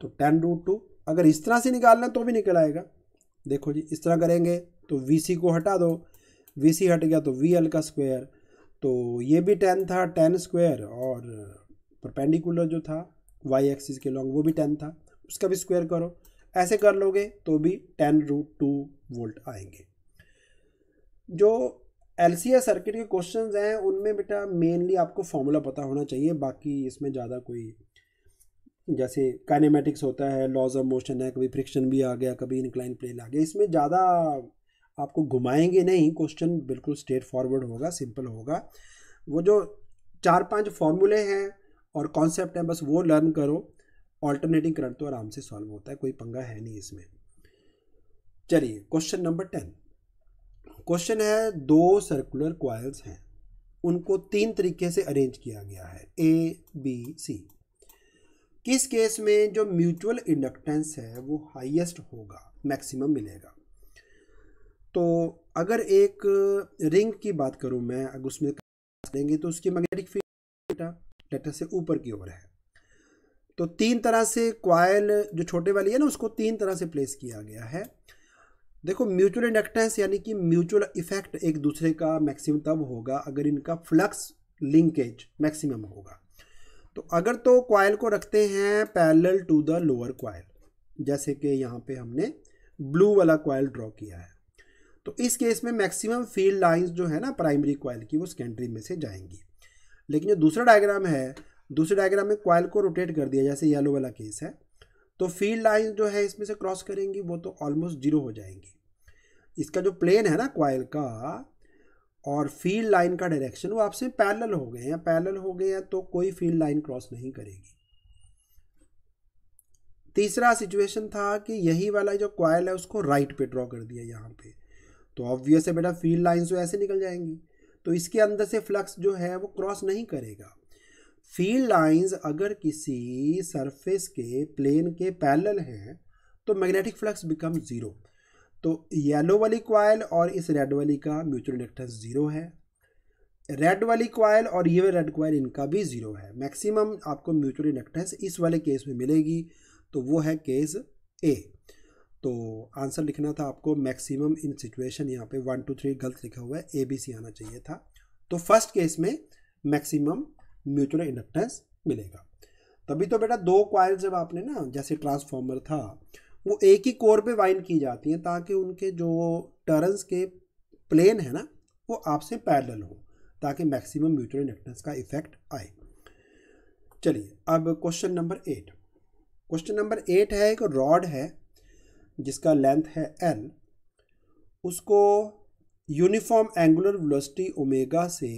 तो टेन रूट टू अगर इस तरह से निकालना तो भी निकल आएगा देखो जी इस तरह करेंगे तो वी को हटा दो वी हट गया तो वी का स्क्वायर तो ये भी टेन था टेन स्क्वायर और परपेंडिकुलर जो था वाई एक्सिस के लॉन्ग वो भी टेन था उसका भी स्क्वायर करो ऐसे कर लोगे तो भी टेन रूट टू वोल्ट आएंगे जो एल सर्किट के क्वेश्चन हैं उनमें बेटा मेनली आपको फॉर्मूला पता होना चाहिए बाकी इसमें ज़्यादा कोई जैसे काइनेमेटिक्स होता है लॉज ऑफ मोशन है कभी फ्रिक्शन भी आ गया कभी इनक्लाइन प्लेन आ गया इसमें ज़्यादा आपको घुमाएंगे नहीं क्वेश्चन बिल्कुल स्ट्रेट फॉरवर्ड होगा सिंपल होगा वो जो चार पांच फॉर्मूले हैं और कॉन्सेप्ट हैं बस वो लर्न करो ऑल्टरनेटिंग करंट तो आराम से सॉल्व होता है कोई पंगा है नहीं इसमें चलिए क्वेश्चन नंबर टेन क्वेश्चन है दो सर्कुलर क्वाइल्स हैं उनको तीन तरीके से अरेंज किया गया है ए बी सी किस केस में जो म्यूचुअल इंडक्टेंस है वो हाईएस्ट होगा मैक्सिमम मिलेगा तो अगर एक रिंग की बात करूं मैं अगर उसमें देंगे तो उसकी मैग्नेटिक फील्ड लेटर से ऊपर की ओर है तो तीन तरह से क्वाइल जो छोटे वाली है ना उसको तीन तरह से प्लेस किया गया है देखो म्यूचुअल इंडक्टेंस यानी कि म्यूचुअल इफेक्ट एक दूसरे का मैक्सिमम तब होगा अगर इनका फ्लक्स लिंकेज मैक्सिमम होगा तो अगर तो क्वाइल को रखते हैं parallel to the lower coil जैसे कि यहाँ पे हमने ब्लू वाला क्वाइल ड्रॉ किया है तो इस केस में मैक्सिमम फील्ड लाइंस जो है ना प्राइमरी क्वाइल की वो सेकेंडरी में से जाएंगी लेकिन जो दूसरा डायग्राम है दूसरे डायग्राम में क्वाइल को रोटेट कर दिया जैसे येलो वाला केस है तो फील्ड लाइन जो है इसमें से क्रॉस करेंगी वो तो ऑलमोस्ट जीरो हो जाएंगी इसका जो प्लेन है ना क्वाइल का और फील्ड लाइन का डायरेक्शन वो आपसे पैरेलल हो गए हैं पैरेलल हो गए हैं तो कोई फील्ड लाइन क्रॉस नहीं करेगी तीसरा सिचुएशन था कि यही वाला जो क्वाइल है उसको राइट पे ड्रॉ कर दिया यहाँ पे तो ऑब्वियस है बेटा फील्ड लाइन्स जो ऐसे निकल जाएंगी तो इसके अंदर से फ्लक्स जो है वो क्रॉस नहीं करेगा फील्ड लाइंस अगर किसी सरफेस के प्लेन के पैरेलल हैं तो मैग्नेटिक फ्लक्स बिकम ज़ीरो तो येलो वाली क्वाइल और इस रेड वाली का म्यूचुअल इंडक्टेंस ज़ीरो है रेड वाली क्वाइल और ये रेड क्वाइल इनका भी ज़ीरो है मैक्सिमम आपको म्यूचुअल इंडक्टेंस इस वाले केस में मिलेगी तो वो है केस ए तो आंसर लिखना था आपको मैक्सिमम इन सिचुएशन यहाँ पे वन टू थ्री गलत लिखा हुआ है ए बी सी आना चाहिए था तो फर्स्ट केस में मैक्सिमम म्यूचुअल इंडक्टेंस मिलेगा तभी तो बेटा दो क्वाइल जब आपने ना जैसे ट्रांसफॉर्मर था वो एक ही कोर पे वाइंड की जाती हैं ताकि उनके जो टर्न्स के प्लेन है ना वो आपसे पैरेलल हो ताकि मैक्सिमम म्यूचुअल इंडक्टेंस का इफेक्ट आए चलिए अब question number eight question number eight है एक रॉड है जिसका लेंथ है एल उसको यूनिफॉर्म एंगुलर वेलोसिटी ओमेगा से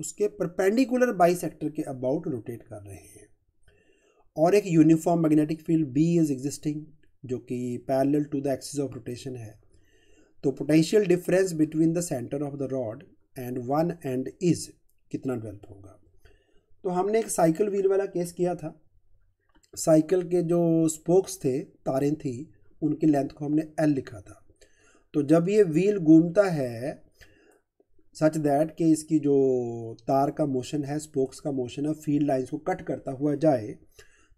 उसके परपेंडिकुलर सेक्टर के अबाउट रोटेट कर रहे हैं और एक uniform magnetic field B is existing जो कि parallel to the axis of rotation है तो potential difference between the centre of the rod and one end is कितना डेल्प होगा तो हमने एक साइकिल व्हील वाला केस किया था साइकिल के जो स्पोक्स थे तारें थी उनकी लेंथ को हमने एल लिखा था तो जब ये व्हील घूमता है सच दैट कि इसकी जो तार का मोशन है स्पोक्स का मोशन है फील्ड लाइंस को कट करता हुआ जाए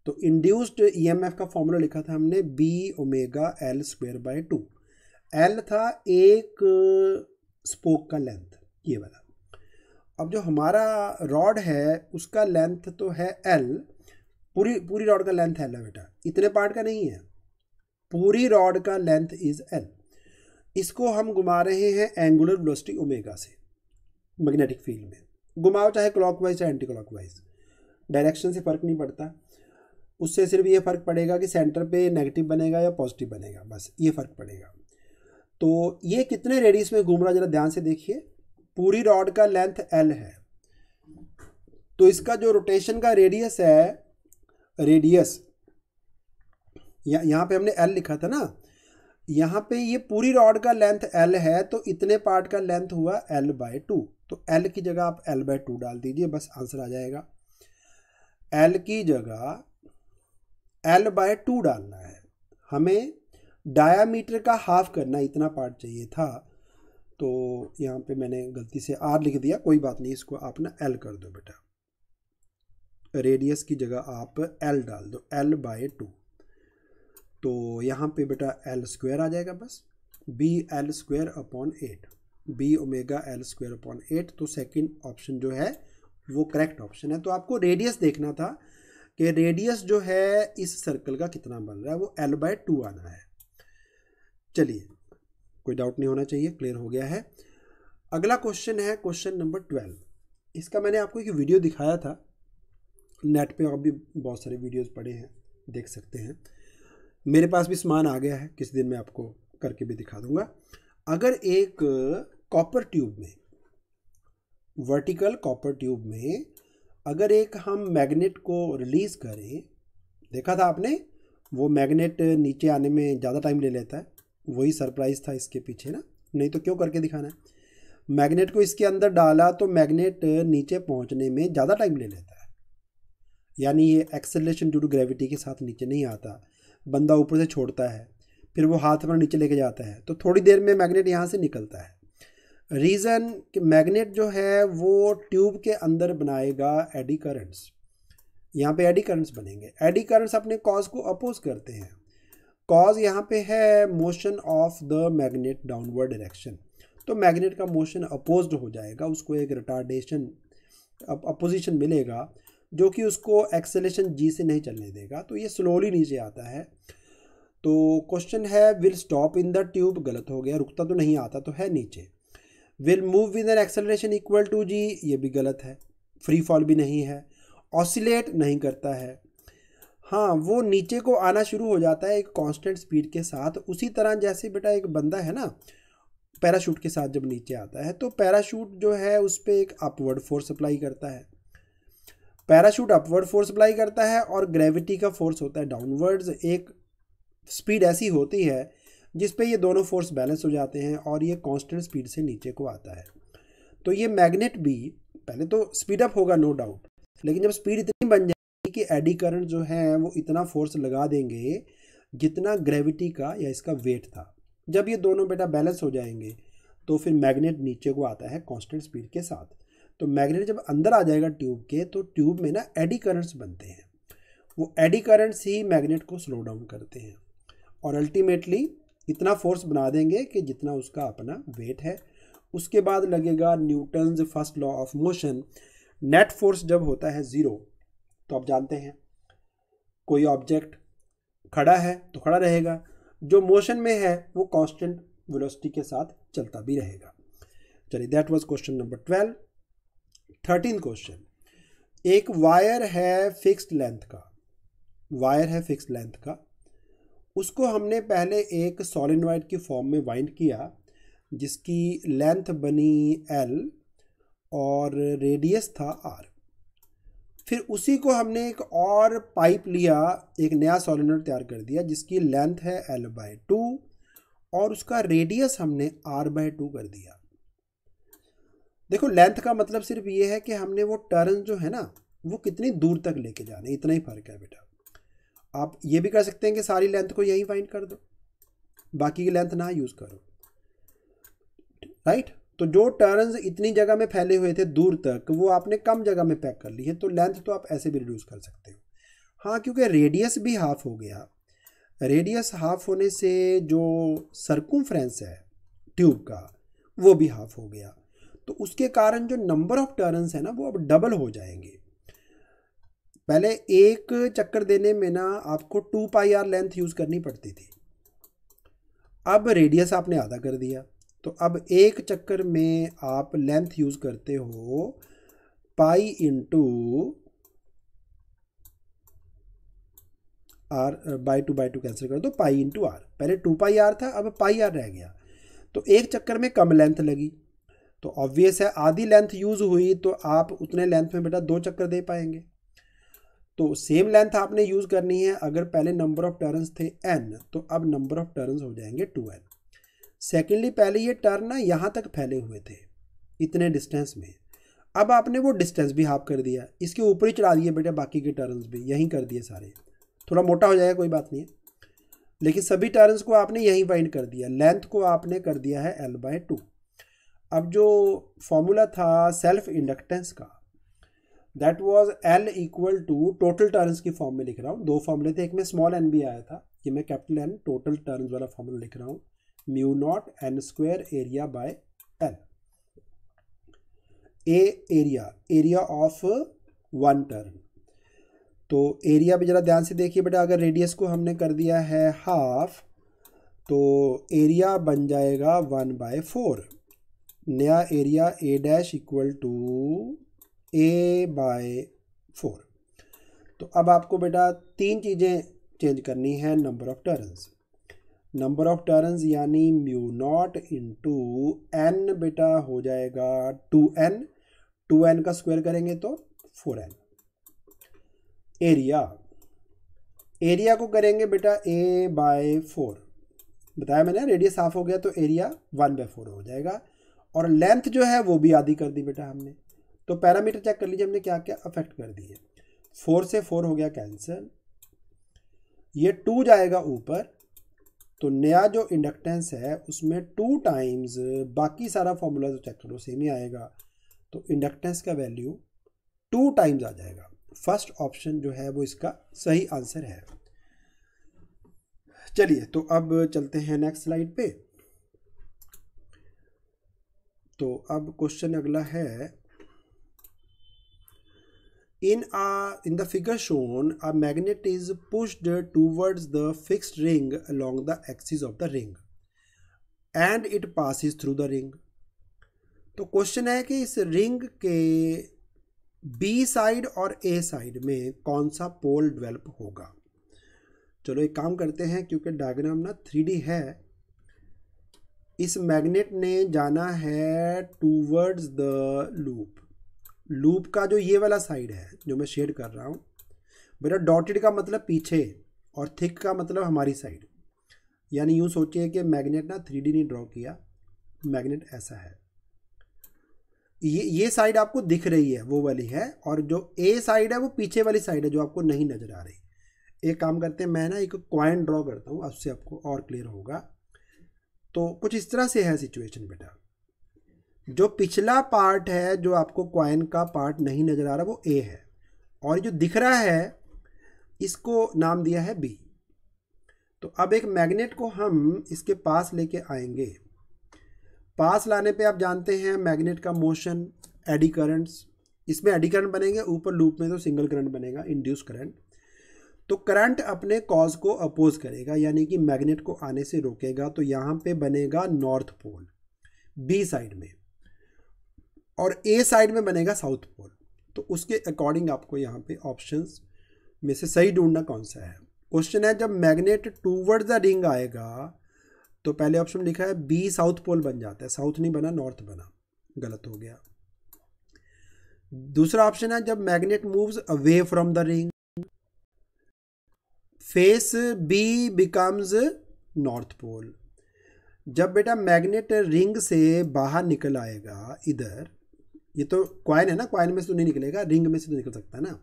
तो इंड्यूस्ड ईएमएफ e का फॉर्मूला लिखा था हमने B omega L square by two L था एक स्पोक का लेंथ ये वाला अब जो हमारा रॉड है उसका लेंथ तो है एल पूरी पूरी रॉड का लेंथ एल है बेटा इतने पार्ट का नहीं है पूरी रॉड का लेंथ इज़ एल इसको हम घुमा रहे हैं एंगुलर वेलोसिटी ओमेगा से मैग्नेटिक फील्ड में घुमाओ चाहे क्लॉकवाइज चाहे एंटी क्लॉकवाइज डायरेक्शन से फ़र्क नहीं पड़ता उससे सिर्फ ये फ़र्क पड़ेगा कि सेंटर पे नेगेटिव बनेगा या पॉजिटिव बनेगा बस ये फ़र्क पड़ेगा तो ये कितने रेडियस में घूम रहा है ज़रा ध्यान से देखिए पूरी रॉड का लेंथ एल है तो इसका जो रोटेशन का रेडियस है रेडियस या यहाँ पे हमने एल लिखा था ना यहाँ पे ये पूरी रॉड का लेंथ एल है तो इतने पार्ट का लेंथ हुआ एल बाय टू तो एल की जगह आप एल बाय टू डाल दीजिए बस आंसर आ जाएगा एल की जगह एल बाय टू डालना है हमें डायामीटर का हाफ करना इतना पार्ट चाहिए था तो यहाँ पे मैंने गलती से आर लिख दिया कोई बात नहीं इसको आप ना एल कर दो बेटा रेडियस की जगह आप एल डाल दो एल बाय टू तो यहाँ पे बेटा एल स्क्वायर आ जाएगा बस B L square upon eight B omega L square upon eight तो सेकेंड ऑप्शन जो है वो करेक्ट ऑप्शन है तो आपको रेडियस देखना था कि रेडियस जो है इस सर्कल का कितना बन रहा है वो एल बाय टू आना है चलिए कोई डाउट नहीं होना चाहिए क्लियर हो गया है अगला क्वेश्चन है क्वेश्चन नंबर ट्वेल्व इसका मैंने आपको एक वीडियो दिखाया था नेट पे और भी बहुत सारे वीडियोस पड़े हैं देख सकते हैं मेरे पास भी सामान आ गया है किस दिन मैं आपको करके भी दिखा दूंगा अगर एक कॉपर ट्यूब में वर्टिकल कॉपर ट्यूब में अगर एक हम मैग्नेट को रिलीज़ करें देखा था आपने वो मैग्नेट नीचे आने में ज़्यादा टाइम ले लेता है वही सरप्राइज़ था इसके पीछे ना नहीं तो क्यों करके दिखाना है मैग्नेट को इसके अंदर डाला तो मैग्नेट नीचे पहुंचने में ज़्यादा टाइम ले लेता है यानी ये एक्सेलेशन ड्यू टू ग्रेविटी के साथ नीचे नहीं आता बंदा ऊपर से छोड़ता है फिर वो हाथ अपना नीचे लेके जाता है तो थोड़ी देर में मैग्नेट यहाँ से निकलता है रीज़न कि मैग्नेट जो है वो ट्यूब के अंदर बनाएगा एडी करंट्स यहाँ पे एडी करंट्स बनेंगे एडी करंट्स अपने कॉज को अपोज करते हैं कॉज यहाँ पे है motion of the magnet downward direction तो मैग्नेट का मोशन अपोज हो जाएगा उसको एक रिटार्डेशन अपोजिशन मिलेगा जो कि उसको एक्सेलेशन जी से नहीं चलने देगा तो ये स्लोली नीचे आता है तो क्वेश्चन है will stop in the tube गलत हो गया रुकता तो नहीं आता तो है नीचे will move with an acceleration equal to G ये भी गलत है फ्री फॉल भी नहीं है ऑसिलेट नहीं करता है हाँ वो नीचे को आना शुरू हो जाता है एक कांस्टेंट स्पीड के साथ उसी तरह जैसे बेटा एक बंदा है ना पैराशूट के साथ जब नीचे आता है तो पैराशूट जो है उस पर एक अपवर्ड फोर्स अप्लाई करता है पैराशूट अपवर्ड फोर्स अप्लाई करता है और ग्रेविटी का फोर्स होता है डाउनवर्ड्स एक स्पीड ऐसी होती है जिस पे ये दोनों फोर्स बैलेंस हो जाते हैं और ये कांस्टेंट स्पीड से नीचे को आता है तो ये मैग्नेट भी पहले तो स्पीड अप होगा नो डाउट लेकिन जब स्पीड इतनी बन जाएगी कि एडी करंट जो है वो इतना फोर्स लगा देंगे जितना ग्रेविटी का या इसका वेट था जब ये दोनों बेटा बैलेंस हो जाएंगे तो फिर मैग्नेट नीचे को आता है कॉन्स्टेंट स्पीड के साथ तो मैग्नेट जब अंदर आ जाएगा ट्यूब के तो ट्यूब में ना एडी करंट्स बनते हैं वो एडी करंट्स ही मैग्नेट को स्लो डाउन करते हैं और अल्टीमेटली इतना फोर्स बना देंगे कि जितना उसका अपना वेट है उसके बाद लगेगा Newton's first law of motion net force जब होता है ज़ीरो तो आप जानते हैं कोई ऑब्जेक्ट खड़ा है तो खड़ा रहेगा जो मोशन में है वो कांस्टेंट वेलोसिटी के साथ चलता भी रहेगा चलिए that was question number twelve thirteen question एक वायर है फिक्स्ड लेंथ का वायर है फिक्स्ड लेंथ का उसको हमने पहले एक सॉलिनवाइड की फॉर्म में वाइंड किया जिसकी लेंथ बनी एल और रेडियस था आर फिर उसी को हमने एक और पाइप लिया एक नया सॉलिनोइड तैयार कर दिया जिसकी लेंथ है एल बाय टू और उसका रेडियस हमने आर बाय टू कर दिया देखो लेंथ का मतलब सिर्फ ये है कि हमने वो टर्न जो है ना वो कितनी दूर तक लेके जाने इतना ही फर्क है बेटा आप ये भी कर सकते हैं कि सारी लेंथ को यहीं फाइंड कर दो बाकी की लेंथ ना यूज़ करो राइट तो जो टर्न्स इतनी जगह में फैले हुए थे दूर तक वो आपने कम जगह में पैक कर ली है तो लेंथ तो आप ऐसे भी रिड्यूस कर सकते हो हाँ क्योंकि रेडियस भी हाफ हो गया रेडियस हाफ होने से जो सरकमफ्रेंस है ट्यूब का वो भी हाफ हो गया तो उसके कारण जो नंबर ऑफ टर्न्स है ना वो अब डबल हो जाएंगे पहले एक चक्कर देने में ना आपको two pi R length use करनी पड़ती थी अब रेडियस आपने आधा कर दिया तो अब एक चक्कर में आप लेंथ यूज़ करते हो pi into R by two by two cancel कर दो पाई इंटू आर पहले टू पाई आर था अब पाई आर रह गया तो एक चक्कर में कम लेंथ लगी तो ऑब्वियस है आधी लेंथ यूज़ हुई तो आप उतने लेंथ में बेटा दो चक्कर दे पाएंगे तो सेम लेंथ आपने यूज़ करनी है अगर पहले नंबर ऑफ टर्न्स थे एन तो अब नंबर ऑफ टर्न्स हो जाएंगे टू एन सेकेंडली पहले ये टर्न ना यहाँ तक फैले हुए थे इतने डिस्टेंस में अब आपने वो डिस्टेंस भी हाफ कर दिया इसके ऊपर ही चढ़ा दिए बेटे बाकी के टर्न्स भी यहीं कर दिए सारे थोड़ा मोटा हो जाएगा कोई बात नहीं है लेकिन सभी टर्न्स को आपने यहीं फाइंड कर दिया लेंथ को आपने कर दिया है एल बाय टू अब जो फॉर्मूला था सेल्फ इंडक्टेंस का that was L equal to total turns की फॉर्म में लिख रहा हूँ दो फॉर्मूले थे एक में स्मॉल एन भी आया था ये मैं कैपिटल एन टोटल टर्न्स वाला फॉर्मूला लिख रहा हूँ mu naught N square area by N A area area of one turn तो एरिया भी ज़रा ध्यान से देखिए बेटा अगर रेडियस को हमने कर दिया है हाफ तो एरिया बन जाएगा वन बाय फोर नया area A dash equal to A by four तो अब आपको बेटा तीन चीज़ें चेंज करनी है number of turns number of turns यानी म्यू नॉट इंटू एन बेटा हो जाएगा टू एन टू एन का स्क्वायर करेंगे तो फोर एन एरिया एरिया को करेंगे बेटा ए बाय फोर बताया मैंने रेडियस हाफ हो गया तो एरिया वन बाय फोर हो जाएगा और लेंथ जो है वो भी आधी कर दी बेटा हमने तो पैरामीटर चेक कर लीजिए हमने क्या क्या अफेक्ट कर दिए फोर से फोर हो गया कैंसिल ये टू जाएगा ऊपर तो नया जो इंडक्टेंस है उसमें टू टाइम्स बाकी सारा फॉर्मूला जो चेक करो सेम ही आएगा तो इंडक्टेंस का वैल्यू टू टाइम्स आ जाएगा फर्स्ट ऑप्शन जो है वो इसका सही आंसर है चलिए तो अब चलते हैं नेक्स्ट स्लाइड पे तो अब क्वेश्चन अगला है in a in the figure shown a magnet is pushed towards the fixed ring along the axis of the ring and it passes through the ring तो क्वेश्चन है कि इस रिंग के बी साइड और ए side में कौन सा पोल develop होगा चलो एक काम करते हैं क्योंकि डायग्राम ना थ्री है इस मैग्नेट ने जाना है टूवर्ड्स द लूप लूप का जो ये वाला साइड है जो मैं शेड कर रहा हूँ बेटा डॉटेड का मतलब पीछे और थिक का मतलब हमारी साइड यानी यूँ सोचिए कि मैग्नेट ना थ्री डी ने ड्रॉ किया मैग्नेट ऐसा है ये ये साइड आपको दिख रही है वो वाली है और जो ए साइड है वो पीछे वाली साइड है जो आपको नहीं नज़र आ रही एक काम करते हैं मैं ना एक क्वाइन ड्रॉ करता हूँ अब से आपको और क्लियर होगा तो कुछ इस तरह से है सिचुएशन बेटा जो पिछला पार्ट है जो आपको क्वाइन का पार्ट नहीं नज़र आ रहा वो ए है और जो दिख रहा है इसको नाम दिया है बी तो अब एक मैग्नेट को हम इसके पास लेके आएंगे पास लाने पे आप जानते हैं मैग्नेट का मोशन एडी करंट्स इसमें एडी करंट बनेंगे ऊपर लूप में तो सिंगल करंट बनेगा इंड्यूस करंट तो करंट अपने कॉज को अपोज करेगा यानी कि मैग्नेट को आने से रोकेगा तो यहाँ पे बनेगा नॉर्थ पोल बी साइड में और ए साइड में बनेगा साउथ पोल तो उसके अकॉर्डिंग आपको यहाँ पे ऑप्शंस में से सही ढूंढना कौन सा है क्वेश्चन है जब मैग्नेट टूवर्ड द रिंग आएगा तो पहले ऑप्शन लिखा है बी साउथ पोल बन जाता है साउथ नहीं बना नॉर्थ बना गलत हो गया दूसरा ऑप्शन है जब magnet moves away from the ring face B becomes north pole जब बेटा मैग्नेट रिंग से बाहर निकल आएगा इधर ये तो क्वाइन है ना क्वाइन में से तो नहीं निकलेगा रिंग में से तो निकल सकता है ना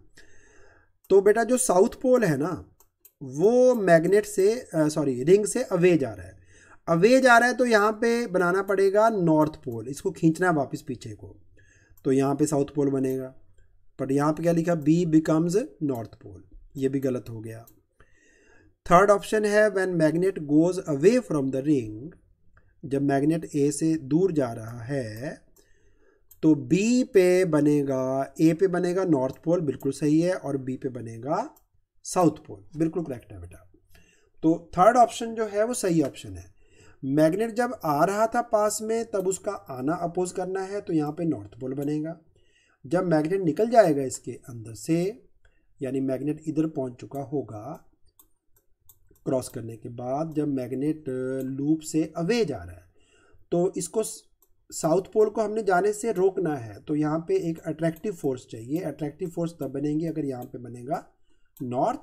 तो बेटा जो साउथ पोल है ना वो मैग्नेट से सॉरी रिंग से अवे जा रहा है अवे जा रहा है तो यहाँ पे बनाना पड़ेगा नॉर्थ पोल इसको खींचना है वापस पीछे को तो यहाँ पे साउथ पोल बनेगा पर यहाँ पे क्या लिखा बी बिकम्स नॉर्थ पोल ये भी गलत हो गया थर्ड ऑप्शन है when magnet goes away from the ring जब मैग्नेट ए से दूर जा रहा है तो बी पे बनेगा ए पे बनेगा नॉर्थ पोल बिल्कुल सही है और बी पे बनेगा साउथ पोल बिल्कुल करेक्ट है बेटा तो थर्ड ऑप्शन जो है वो सही ऑप्शन है मैग्नेट जब आ रहा था पास में तब उसका आना अपोज करना है तो यहाँ पे नॉर्थ पोल बनेगा जब मैग्नेट निकल जाएगा इसके अंदर से यानी मैग्नेट इधर पहुँच चुका होगा क्रॉस करने के बाद जब मैग्नेट लूप से अवे जा रहा है तो इसको साउथ पोल को हमने जाने से रोकना है तो यहाँ पे एक अट्रैक्टिव फोर्स चाहिए अट्रैक्टिव फोर्स तब बनेगी अगर यहाँ पे बनेगा नॉर्थ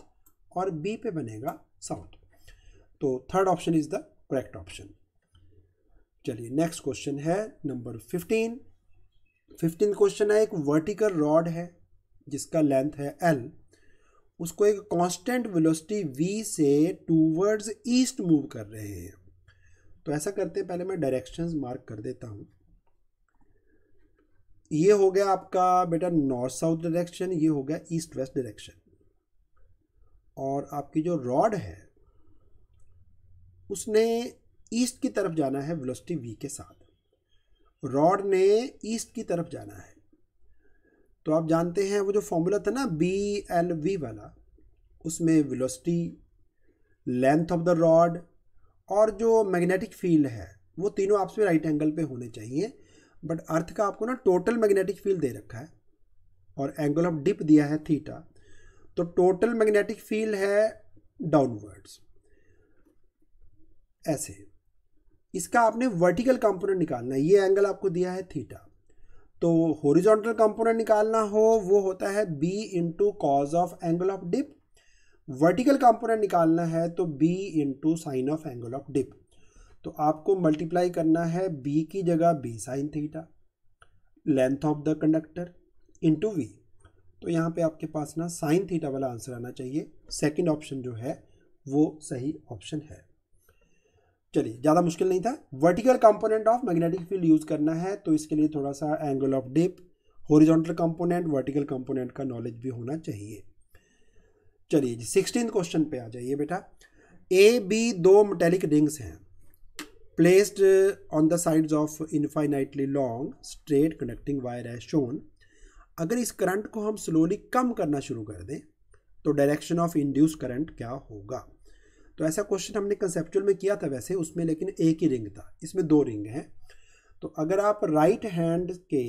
और बी पे बनेगा साउथ तो third option is the correct option चलिए नेक्स्ट क्वेश्चन है नंबर फिफ्टीन फिफ्टीन क्वेश्चन है एक वर्टिकल रॉड है जिसका लेंथ है एल उसको एक कांस्टेंट वेलोसिटी वी से टूवर्ड्स ईस्ट मूव कर रहे हैं तो ऐसा करते हैं पहले मैं डायरेक्शंस मार्क कर देता हूँ ये हो गया आपका बेटा नॉर्थ साउथ डायरेक्शन ये हो गया ईस्ट वेस्ट डायरेक्शन और आपकी जो रॉड है उसने ईस्ट की तरफ जाना है वेलोसिटी वी के साथ रॉड ने ईस्ट की तरफ जाना है तो आप जानते हैं वो जो फॉर्मूला था ना बी एल वी वाला उसमें velocity length of the rod और जो मैग्नेटिक फील्ड है वो तीनों आपस में राइट एंगल पे होने चाहिए बट अर्थ का आपको ना टोटल मैग्नेटिक फील्ड दे रखा है और एंगल ऑफ डिप दिया है थीटा तो टोटल मैग्नेटिक फील्ड है डाउनवर्ड्स ऐसे इसका आपने वर्टिकल कंपोनेंट निकालना है ये एंगल आपको दिया है थीटा तो हॉरिजॉन्टल कंपोनेंट निकालना हो वो होता है B into cos of angle of dip vertical component निकालना है तो B into sine of angle of dip तो आपको मल्टीप्लाई करना है बी की जगह B sine theta length of the conductor into V तो यहाँ पे आपके पास ना साइन थीटा वाला आंसर आना चाहिए सेकंड ऑप्शन जो है वो सही ऑप्शन है चलिए ज़्यादा मुश्किल नहीं था vertical component of magnetic field use करना है तो इसके लिए थोड़ा सा angle of dip horizontal component vertical component का नॉलेज भी होना चाहिए चलिए जी सिक्सटीन क्वेश्चन पे आ जाइए बेटा ए बी दो मेटेलिक रिंग्स हैं placed uh, on the sides of infinitely long straight conducting wire as shown अगर इस करंट को हम स्लोली कम करना शुरू कर दें तो डायरेक्शन ऑफ इंड्यूस करंट क्या होगा तो ऐसा क्वेश्चन हमने कंसेप्चुअल में किया था वैसे उसमें लेकिन एक ही रिंग था इसमें दो रिंग हैं तो अगर आप राइट हैंड के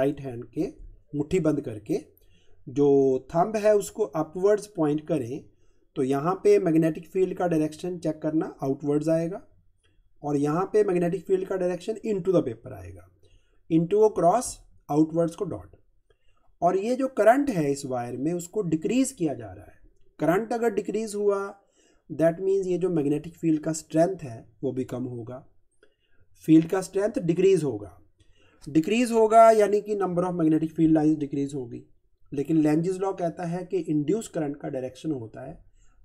राइट हैंड के मुट्ठी बंद करके जो थंब है उसको अपवर्ड्स पॉइंट करें तो यहाँ पे मैग्नेटिक फील्ड का डायरेक्शन चेक करना आउटवर्ड्स आएगा और यहाँ पे मैग्नेटिक फील्ड का डायरेक्शन इनटू द पेपर आएगा इनटू वो क्रॉस आउटवर्ड्स को डॉट और ये जो करंट है इस वायर में उसको डिक्रीज़ किया जा रहा है करंट अगर डिक्रीज़ हुआ दैट मीन्स ये जो मैग्नेटिक फील्ड का स्ट्रेंथ है वो भी कम होगा फील्ड का स्ट्रेंथ डिक्रीज़ होगा डिक्रीज़ होगा यानी कि number of magnetic field lines decrease होगी लेकिन लेंजिस लॉ कहता है कि इंड्यूस करंट का डायरेक्शन होता है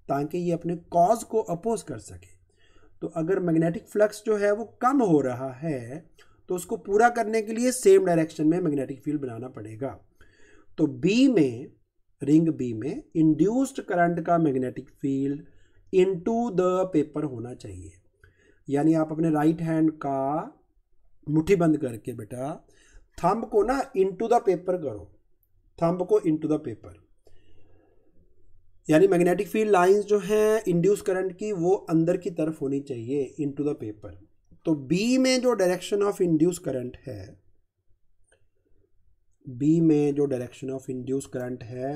ताकि ये अपने कॉज को अपोज कर सके तो अगर मैग्नेटिक फ्लक्स जो है वो कम हो रहा है तो उसको पूरा करने के लिए सेम डायरेक्शन में मैग्नेटिक फील्ड बनाना पड़ेगा तो बी में रिंग बी में इंड्यूस्ड करंट का magnetic field into the paper होना चाहिए यानी आप अपने राइट हैंड का मुट्ठी बंद करके बेटा थंब को ना इनटू द पेपर करो थंब को इनटू द पेपर यानी मैग्नेटिक फील्ड लाइंस जो हैं इंड्यूस करंट की वो अंदर की तरफ होनी चाहिए इनटू द पेपर तो बी में जो डायरेक्शन ऑफ इंड्यूस करंट है बी में जो डायरेक्शन ऑफ इंड्यूस करंट है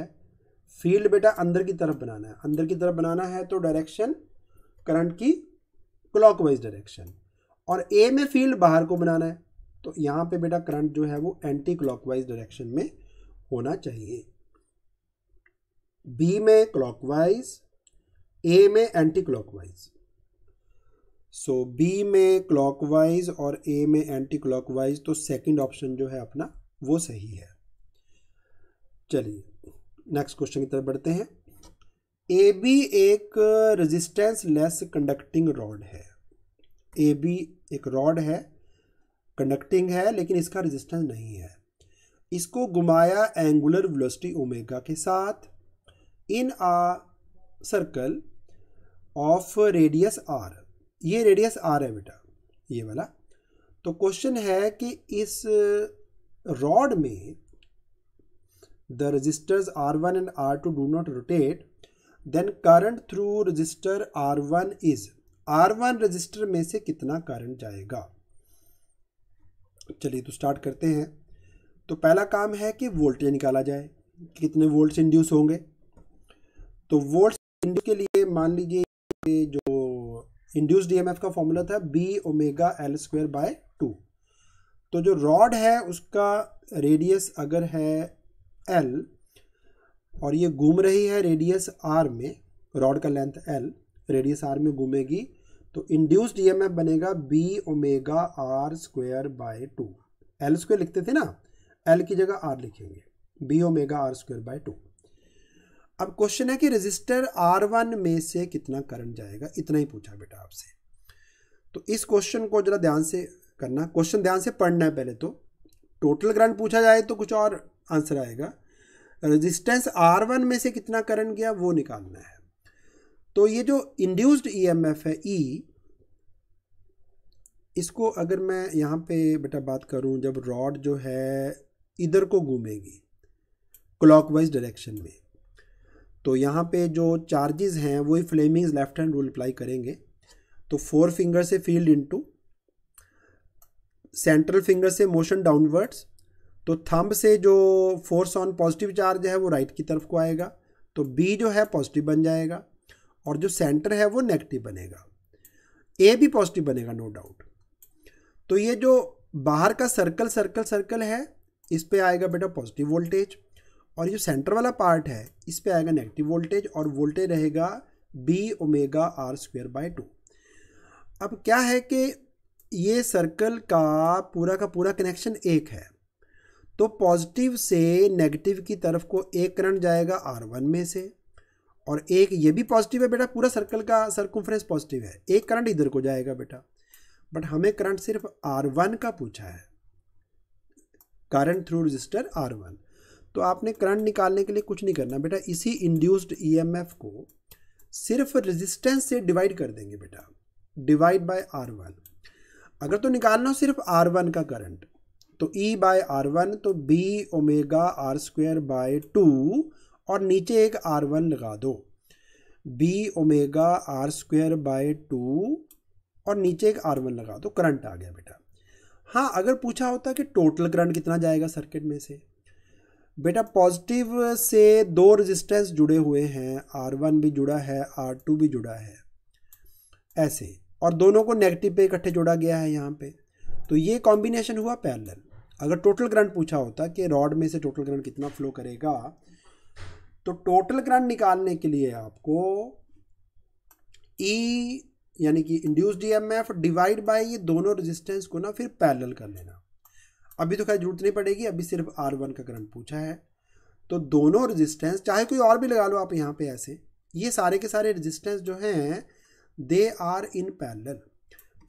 फील्ड बेटा अंदर की तरफ बनाना है अंदर की तरफ बनाना है तो डायरेक्शन करंट की क्लॉकवाइज डायरेक्शन और ए में फील्ड बाहर को बनाना है तो यहाँ पे बेटा करंट जो है वो एंटी क्लॉकवाइज डायरेक्शन में होना चाहिए बी में क्लॉकवाइज ए में एंटी क्लॉकवाइज सो बी में क्लॉकवाइज और ए में एंटी क्लॉकवाइज तो सेकंड ऑप्शन जो है अपना वो सही है चलिए नेक्स्ट क्वेश्चन की तरफ बढ़ते हैं ए बी एक रेजिस्टेंस लेस कंडक्टिंग रॉड है ए बी एक रॉड है कंडक्टिंग है लेकिन इसका रेजिस्टेंस नहीं है इसको घुमाया एंगुलर वेलोसिटी ओमेगा के साथ in a circle of radius R ये रेडियस आर है बेटा ये वाला तो क्वेश्चन है कि इस रॉड में the resistors R one and R two do not rotate then current through resistor R one is R one resistor में से कितना करंट जाएगा चलिए तो स्टार्ट करते हैं तो पहला काम है कि वोल्टेज निकाला जाए कितने वोल्ट इंड्यूस होंगे तो वोट इंड्यूस के लिए मान लीजिए जो इंड्यूस डीएमएफ e का फॉर्मूला था B omega L square by two तो जो रॉड है उसका रेडियस अगर है एल और ये घूम रही है रेडियस आर में रॉड का लेंथ एल रेडियस आर में घूमेगी तो इंड्यूस डीएमएफ e बनेगा B omega R square by two L square लिखते थे ना एल की जगह आर लिखेंगे B omega R square by two अब क्वेश्चन है कि रजिस्टर आर वन में से कितना करंट जाएगा इतना ही पूछा बेटा आपसे तो इस क्वेश्चन को जरा ध्यान से करना क्वेश्चन ध्यान से पढ़ना है पहले तो टोटल करंट पूछा जाए तो कुछ और आंसर आएगा रेजिस्टेंस आर वन में से कितना करंट गया वो निकालना है तो ये जो इंड्यूस्ड ईएमएफ e है ई e, इसको अगर मैं यहाँ पे बेटा बात करूँ जब रॉड जो है इधर को घूमेगी क्लॉकवाइज डायरेक्शन में तो यहाँ पे जो चार्जेस हैं वही Fleming's left hand rule apply करेंगे तो फोर फिंगर से फील्ड इनटू सेंट्रल फिंगर से मोशन डाउनवर्ड्स तो थंब से जो फोर्स ऑन पॉजिटिव चार्ज है वो राइट की तरफ को आएगा तो बी जो है पॉजिटिव बन जाएगा और जो सेंटर है वो नेगेटिव बनेगा ए भी पॉजिटिव बनेगा नो no डाउट तो ये जो बाहर का सर्कल सर्कल सर्कल है इस पर आएगा बेटा पॉजिटिव वोल्टेज और ये सेंटर वाला पार्ट है इस पर आएगा नेगेटिव वोल्टेज और वोल्टेज रहेगा B omega R square by two अब क्या है कि ये सर्कल का पूरा का पूरा कनेक्शन एक है तो पॉजिटिव से नेगेटिव की तरफ को एक करंट जाएगा आर वन में से और एक ये भी पॉजिटिव है बेटा पूरा सर्कल का सर्कुमफ्रेंस पॉजिटिव है एक करंट इधर को जाएगा बेटा बट हमें करंट सिर्फ आर वन का पूछा है current through resistor R one तो आपने करंट निकालने के लिए कुछ नहीं करना बेटा इसी इंड्यूस्ड ईएमएफ e को सिर्फ रेजिस्टेंस से डिवाइड कर देंगे बेटा डिवाइड बाय आर वन अगर तो निकालना हो सिर्फ आर वन का करंट तो ई बाय आर वन तो B omega R square by two और नीचे एक आर वन लगा दो B omega R square by two और नीचे एक आर वन लगा दो करंट आ गया बेटा हाँ अगर पूछा होता कि टोटल करंट कितना जाएगा सर्किट में से बेटा पॉजिटिव से दो रेजिस्टेंस जुड़े हुए हैं आर वन भी जुड़ा है आर टू भी जुड़ा है ऐसे और दोनों को नेगेटिव पे इकट्ठे जोड़ा गया है यहाँ पे तो ये कॉम्बिनेशन हुआ पैरेलल अगर टोटल करंट पूछा होता कि रॉड में से टोटल करंट कितना फ्लो करेगा तो टोटल करंट निकालने के लिए आपको ई e, यानी कि induce M F divide by ये दोनों रेजिस्टेंस को ना फिर पैरेलल कर लेना अभी तो खैर जरूरत नहीं पड़ेगी अभी सिर्फ आर वन का करंट पूछा है तो दोनों रेजिस्टेंस चाहे कोई और भी लगा लो आप यहाँ पे ऐसे ये सारे के सारे रेजिस्टेंस जो हैं they are in parallel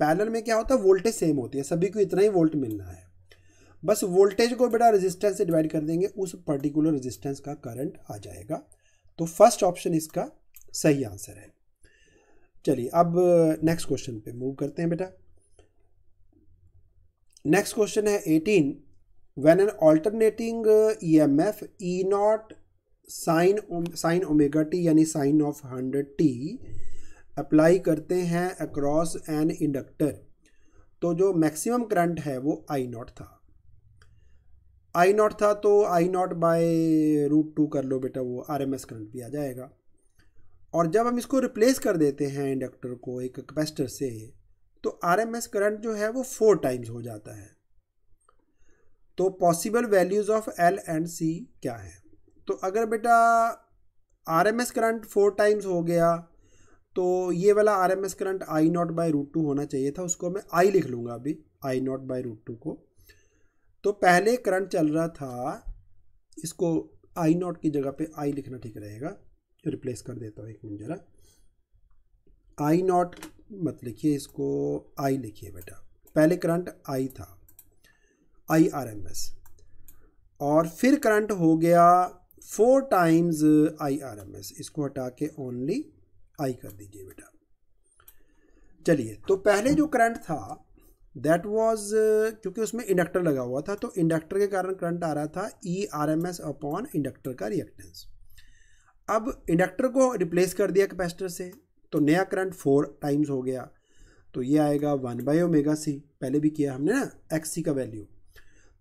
parallel में क्या होता है वोल्टेज सेम होती है सभी को इतना ही वोल्ट मिलना है बस वोल्टेज को बेटा रेजिस्टेंस से डिवाइड कर देंगे उस पर्टिकुलर रेजिस्टेंस का करंट आ जाएगा तो फर्स्ट ऑप्शन इसका सही आंसर है चलिए अब नेक्स्ट क्वेश्चन पे मूव करते हैं बेटा नेक्स्ट क्वेश्चन है eighteen when an alternating E M F E naught sine sine omega T यानी sine of hundred T apply करते हैं अक्रॉस एन इंडक्टर तो जो मैक्सिमम करंट है वो आई नॉट था आई नॉट था तो I naught by root two कर लो बेटा वो आर एम एस करंट भी आ जाएगा और जब हम इसको रिप्लेस कर देते हैं इंडक्टर को एक कैपेसिटर से तो आर एम एस करंट जो है वो फोर टाइम्स हो जाता है तो possible values of L and C क्या है तो अगर बेटा R M S current four times हो गया तो ये वाला R M S current I naught by root two होना चाहिए था उसको मैं आई लिख लूँगा अभी I naught by root two को तो पहले करंट चल रहा था इसको आई नॉट की जगह पे आई लिखना ठीक रहेगा रिप्लेस कर देता हूँ एक मिनट ज़रा आई नॉट मत लिखिए इसको आई लिखिए बेटा पहले करंट आई था आई आर एम एस और फिर करंट हो गया four times I R M S इसको हटा के ओनली आई कर दीजिए बेटा चलिए तो पहले जो करंट था दैट वाज क्योंकि उसमें इंडक्टर लगा हुआ था तो इंडक्टर के कारण करंट आ रहा था E R M S upon inductor का रिएक्टेंस अब इंडक्टर को रिप्लेस कर दिया कैपेसिटर से तो नया करंट फोर टाइम्स हो गया तो ये आएगा वन बाई ओमेगा सी पहले भी किया हमने ना एक्स सी का वैल्यू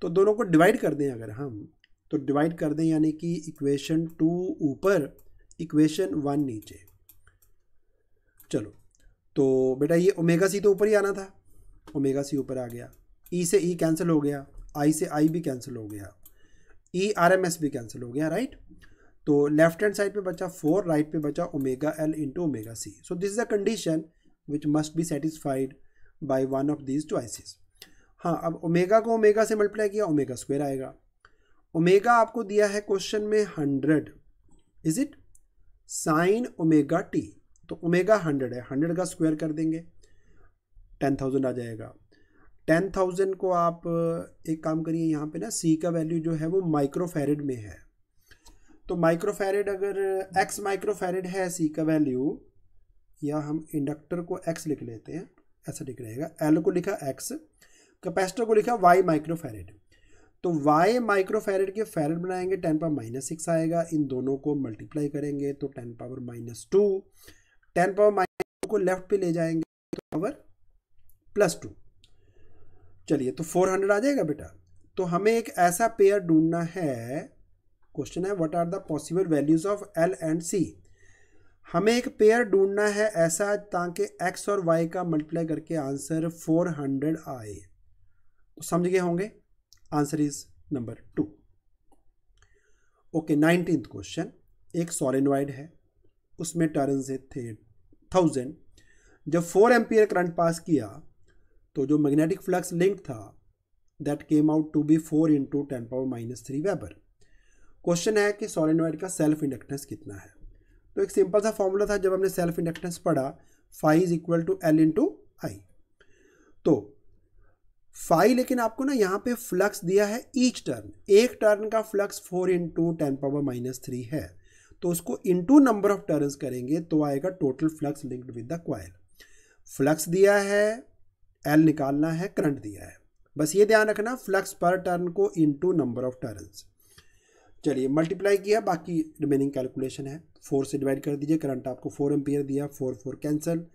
तो दोनों को डिवाइड कर दें अगर हम तो डिवाइड कर दें यानी कि इक्वेशन टू ऊपर इक्वेशन वन नीचे चलो तो बेटा ये ओमेगा सी तो ऊपर ही आना था ओमेगा सी ऊपर आ गया ई e से ई e कैंसिल हो गया आई से आई भी कैंसिल हो गया ई आर एम एस भी कैंसिल हो गया राइट तो लेफ्ट हैंड साइड पे बचा फोर राइट पे बचा omega L into omega C so this is a condition which must be satisfied by one of these choices हाँ अब ओमेगा को ओमेगा से मल्टीप्लाई किया ओमेगा स्क्वायर आएगा ओमेगा आपको दिया है क्वेश्चन में hundred is it sine omega T तो ओमेगा हंड्रेड है हंड्रेड का स्क्वायर कर देंगे टेन थाउजेंड आ जाएगा टेन थाउजेंड को आप एक काम करिए यहाँ पे ना सी का वैल्यू जो है वो माइक्रोफेरिड में है तो माइक्रोफेरेड अगर एक्स माइक्रोफेरेड है सी का वैल्यू या हम इंडक्टर को एक्स लिख लेते हैं ऐसा लिख रहेगा एल को लिखा एक्स कैपेसिटर को लिखा वाई माइक्रोफेरेड तो वाई माइक्रोफेरेड के फेरेड बनाएंगे टेन पावर माइनस सिक्स आएगा इन दोनों को मल्टीप्लाई करेंगे तो ten power minus two ten power minus को लेफ्ट पे ले जाएंगे तो पावर प्लस टू चलिए तो फोर हंड्रेड आ जाएगा बेटा तो हमें एक ऐसा पेयर ढूंढना है क्वेश्चन है what are the possible values of L and C हमें एक पेयर ढूंढना है ऐसा ताकि एक्स और वाई का मल्टीप्लाई करके आंसर फोर हंड्रेड आए तो समझ गए होंगे answer is number two okay nineteen question एक सॉलिनवाइड है उसमें टर्न से थे थाउजेंड जब फोर एम्पियर करंट पास किया तो जो मैग्नेटिक फ्लक्स लिंक था that came out to be four into ten power minus three weber question है कि सॉलिनॉइड का सेल्फ इंडक्टेंस कितना है तो एक सिंपल सा फॉर्मूला था जब हमने सेल्फ इंडक्टेंस पढ़ा phi is equal to L to I तो फाइव लेकिन आपको ना यहाँ पे फ्लक्स दिया है ईच टर्न एक टर्न का flux four into ten power minus three है तो उसको into number of turn करेंगे तो आएगा total flux linked with the coil flux दिया है एल निकालना है करंट दिया है बस ये ध्यान रखना फ्लक्स पर टर्न को into number of turns चलिए मल्टीप्लाई किया बाकी रिमेनिंग कैलकुलेशन है फोर से डिवाइड कर दीजिए करंट आपको फोर एम्पियर दिया four four cancel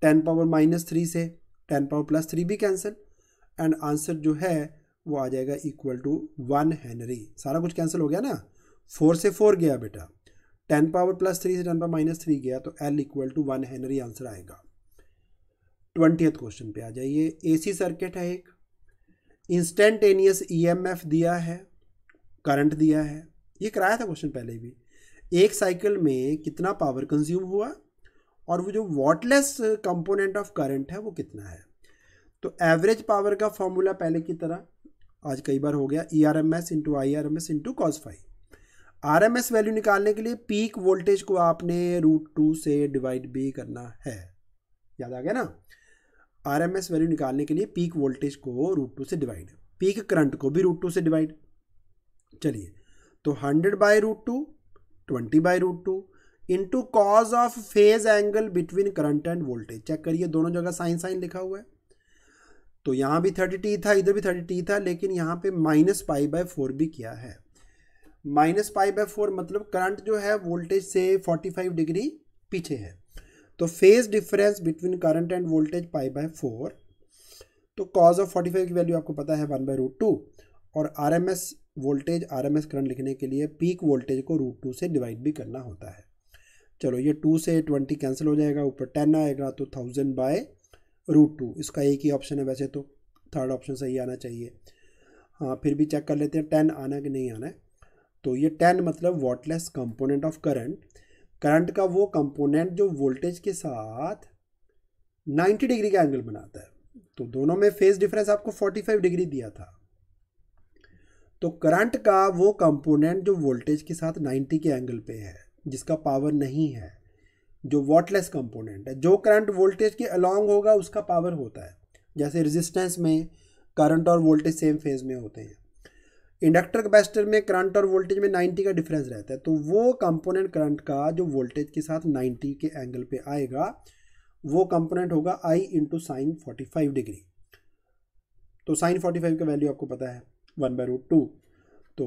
ten power minus three से टेन पावर प्लस थ्री भी कैंसिल एंड आंसर जो है वो आ जाएगा इक्वल टू वन हैनरी सारा कुछ कैंसिल हो गया ना फोर से फोर गया बेटा टेन पावर प्लस थ्री से टेन पावर माइनस थ्री गया तो L equal to one henry answer आएगा ट्वेंटियथ क्वेश्चन पे आ जाइए एसी सर्किट है एक इंस्टेंटेनियस ईएमएफ e दिया है करंट दिया है ये कराया था क्वेश्चन पहले भी एक साइकिल में कितना पावर कंज्यूम हुआ और वो जो वॉटलेस कंपोनेंट ऑफ करंट है वो कितना है तो एवरेज पावर का फॉर्मूला पहले की तरह आज कई बार हो गया E R M S into I R M S into cos phi five R M S value निकालने के लिए पीक वोल्टेज को आपने रूट टू से डिवाइड भी करना है याद आ गया ना आर एम एस वैल्यू निकालने के लिए पीक वोल्टेज को रूट टू से डिवाइड पीक करंट को भी रूट टू से डिवाइड चलिए तो hundred by root two twenty by root two into cos of phase angle between current and voltage check करिए दोनों जगह साइन साइन लिखा हुआ है तो यहाँ भी थर्टी टी था इधर भी थर्टी टी था लेकिन यहाँ पे माइनस पाई बाय फोर भी किया है माइनस पाई बाय फोर मतलब करंट जो है वोल्टेज से फोर्टी फाइव डिग्री पीछे है तो phase difference between current and voltage pi by four तो कॉज ऑफ फोर्टी फाइव की वैल्यू आपको पता है वन बाय रूट टू और R M S voltage RMS current लिखने के लिए पीक वोल्टेज को रूट टू से डिवाइड भी करना होता है चलो ये टू से ट्वेंटी कैंसिल हो जाएगा ऊपर टेन आएगा तो थाउजेंड बाय रूट टू इसका एक ही ऑप्शन है वैसे तो थर्ड ऑप्शन सही आना चाहिए हाँ फिर भी चेक कर लेते हैं टेन आना कि नहीं आना है तो ये टेन मतलब wattless component of current current का वो कंपोनेंट जो वोल्टेज के साथ नाइन्टी डिग्री का एंगल बनाता है तो दोनों में फेज डिफरेंस आपको फाइव डिग्री दिया था तो करंट का वो कंपोनेंट जो वोल्टेज के साथ 90 के एंगल पे है जिसका पावर नहीं है जो वॉटलेस कंपोनेंट है जो करंट वोल्टेज के अलॉन्ग होगा उसका पावर होता है जैसे रेजिस्टेंस में करंट और वोल्टेज सेम फेज में होते हैं इंडक्टर कैपेसिटर में करंट और वोल्टेज में 90 का डिफरेंस रहता है तो वो कंपोनेंट करंट का जो वोल्टेज के साथ 90 के एंगल पे आएगा वो कंपोनेंट होगा I into sine forty degree तो साइन 45 का वैल्यू आपको पता है वन बाय रूट टू तो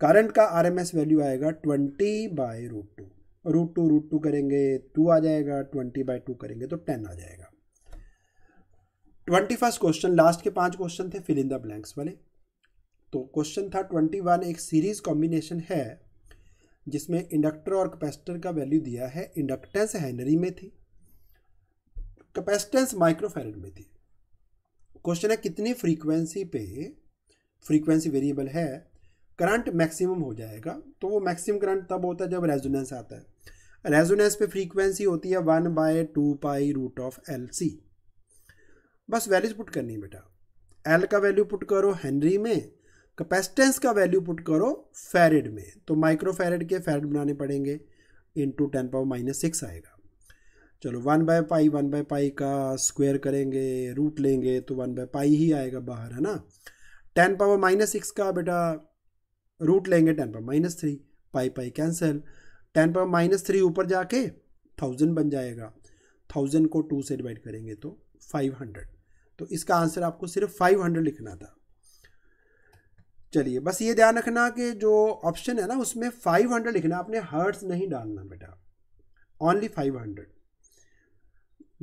करंट का आर एम एस वैल्यू आएगा twenty by root two root two root two करेंगे टू आ जाएगा ट्वेंटी बाय टू करेंगे तो टेन आ जाएगा ट्वेंटी फर्स्ट क्वेश्चन लास्ट के पांच क्वेश्चन थे फिल इन द ब्लैंक्स वाले तो क्वेश्चन था ट्वेंटी वन एक सीरीज कॉम्बिनेशन है जिसमें इंडक्टर और कैपेसिटर का वैल्यू दिया है इंडक्टेंस हैनरी में थी कैपेसिटेंस माइक्रोफेरेड में थी क्वेश्चन है कितनी फ्रीक्वेंसी पे फ्रीक्वेंसी वेरिएबल है करंट मैक्सिमम हो जाएगा तो वो मैक्सिमम करंट तब होता है जब रेजोनेंस आता है रेजोनेंस पे फ्रीक्वेंसी होती है one by two pi root of L C बस वैल्यूज पुट करनी है बेटा एल का वैल्यू पुट करो हेनरी में कैपेसिटेंस का वैल्यू पुट करो फेरिड में तो माइक्रो फेरेड के फेरिड बनाने पड़ेंगे into ten power minus six आएगा चलो one by pi one by pi का स्क्वायर करेंगे रूट लेंगे तो वन बाय पाई ही आएगा बाहर है ना टेन पावर माइनस सिक्स का बेटा रूट लेंगे ten power minus three pi pi cancel ten power minus three ऊपर जाके थाउजेंड बन जाएगा थाउजेंड को टू से डिवाइड करेंगे तो फाइव हंड्रेड तो इसका आंसर आपको सिर्फ फाइव हंड्रेड लिखना था चलिए बस ये ध्यान रखना कि जो ऑप्शन है ना उसमें फाइव हंड्रेड लिखना आपने हर्ट्स नहीं डालना बेटा ओनली फाइव हंड्रेड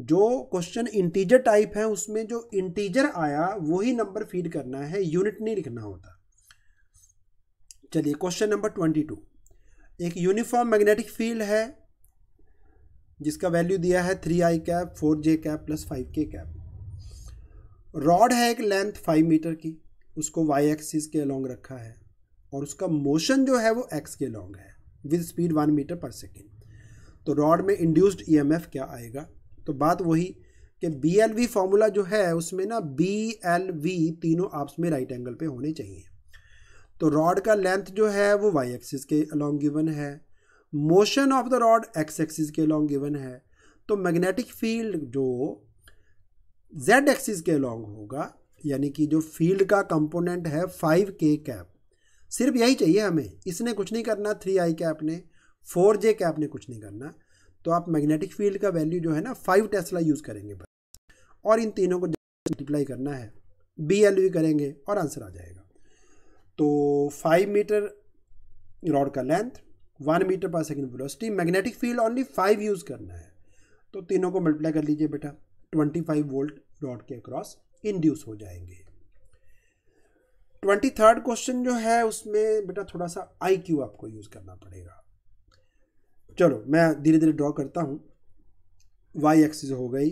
जो क्वेश्चन इंटीजर टाइप है उसमें जो इंटीजर आया वही नंबर फीड करना है यूनिट नहीं लिखना होता चलिए क्वेश्चन नंबर ट्वेंटी टू एक यूनिफॉर्म मैग्नेटिक फील्ड है जिसका वैल्यू दिया है three I cap four J cap plus five K cap rod है एक लेंथ फाइव मीटर की उसको वाई एक्सिस के अलोंग रखा है और उसका मोशन जो है वो एक्स के अलोंग है with speed one metre per second तो रॉड में इंड्यूस्ड ई e क्या आएगा तो बात वही कि बी एल वी फार्मूला जो है उसमें ना बी एल वी तीनों आपस में राइट एंगल पे होने चाहिए तो रॉड का लेंथ जो है वो वाई एक्सिस के अलॉन्ग गिवन है motion of the rod X axis के अलॉन्ग गिवन है तो मैग्नेटिक फील्ड जो जेड एक्सिस के अलॉन्ग होगा यानी कि जो फील्ड का कंपोनेंट है फाइव के कैप सिर्फ यही चाहिए हमें इसने कुछ नहीं करना थ्री आई कैप ने फोर जे कैप ने कुछ नहीं करना तो आप मैग्नेटिक फील्ड का वैल्यू जो है ना फाइव टेस्ला यूज़ करेंगे बस और इन तीनों को मल्टीप्लाई करना है बी एल वी करेंगे और आंसर आ जाएगा तो फाइव मीटर रॉड का length one metre per second velocity magnetic field only five use करना है तो तीनों को मल्टीप्लाई कर लीजिए बेटा ट्वेंटी फाइव वोल्ट रॉड के अक्रॉस इंड्यूस हो जाएंगे ट्वेंटी थर्ड क्वेश्चन जो है उसमें बेटा थोड़ा सा आई क्यू आपको यूज़ करना पड़ेगा चलो मैं धीरे धीरे ड्रॉ करता हूँ वाई एक्सिस हो गई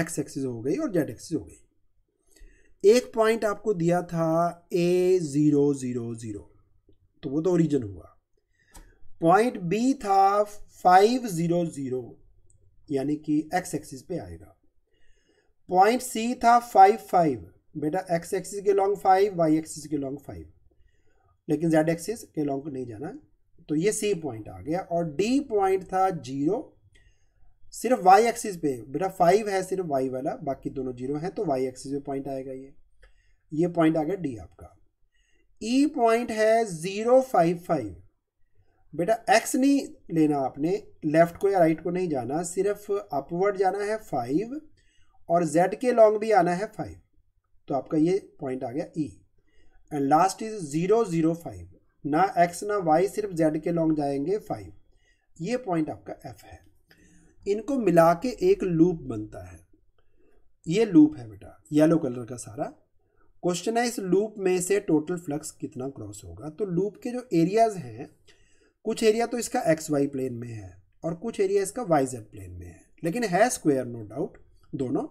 एक्स एक्सिस हो गई और जेड एक्सिस हो गई एक पॉइंट आपको दिया था ए ज़ीरो ज़ीरो ज़ीरो तो वो तो ओरिजिन हुआ पॉइंट बी था फाइव ज़ीरो ज़ीरो यानी कि एक्स एक्सिस पे आएगा पॉइंट सी था फाइव फाइव बेटा एक्स एक्सिस के लॉन्ग फाइव वाई एक्सिस के लॉन्ग फाइव लेकिन जेड एक्सिस के लॉन्ग नहीं जाना तो ये सी पॉइंट आ गया और डी पॉइंट था जीरो सिर्फ वाई एक्सिस पे बेटा फाइव है सिर्फ वाई वाला बाकी दोनों जीरो हैं तो वाई एक्सिस पे पॉइंट आएगा ये ये पॉइंट आ गया डी आपका ई e पॉइंट है ज़ीरो फाइव फाइव बेटा एक्स नहीं लेना आपने लेफ़्ट को या राइट को नहीं जाना सिर्फ अपवर्ड जाना है फाइव और जेड के लॉन्ग भी आना है फाइव तो आपका ये पॉइंट आ गया E and last is zero zero five ना एक्स ना वाई सिर्फ जेड के लॉन्ग जाएंगे फाइव ये पॉइंट आपका एफ है इनको मिला के एक लूप बनता है ये लूप है बेटा येलो कलर का सारा क्वेश्चन है इस लूप में से टोटल फ्लक्स कितना क्रॉस होगा तो लूप के जो एरियाज हैं कुछ एरिया तो इसका एक्स वाई प्लेन में है और कुछ एरिया इसका वाई जेड प्लेन में है लेकिन है स्क्वेयर नो डाउट दोनों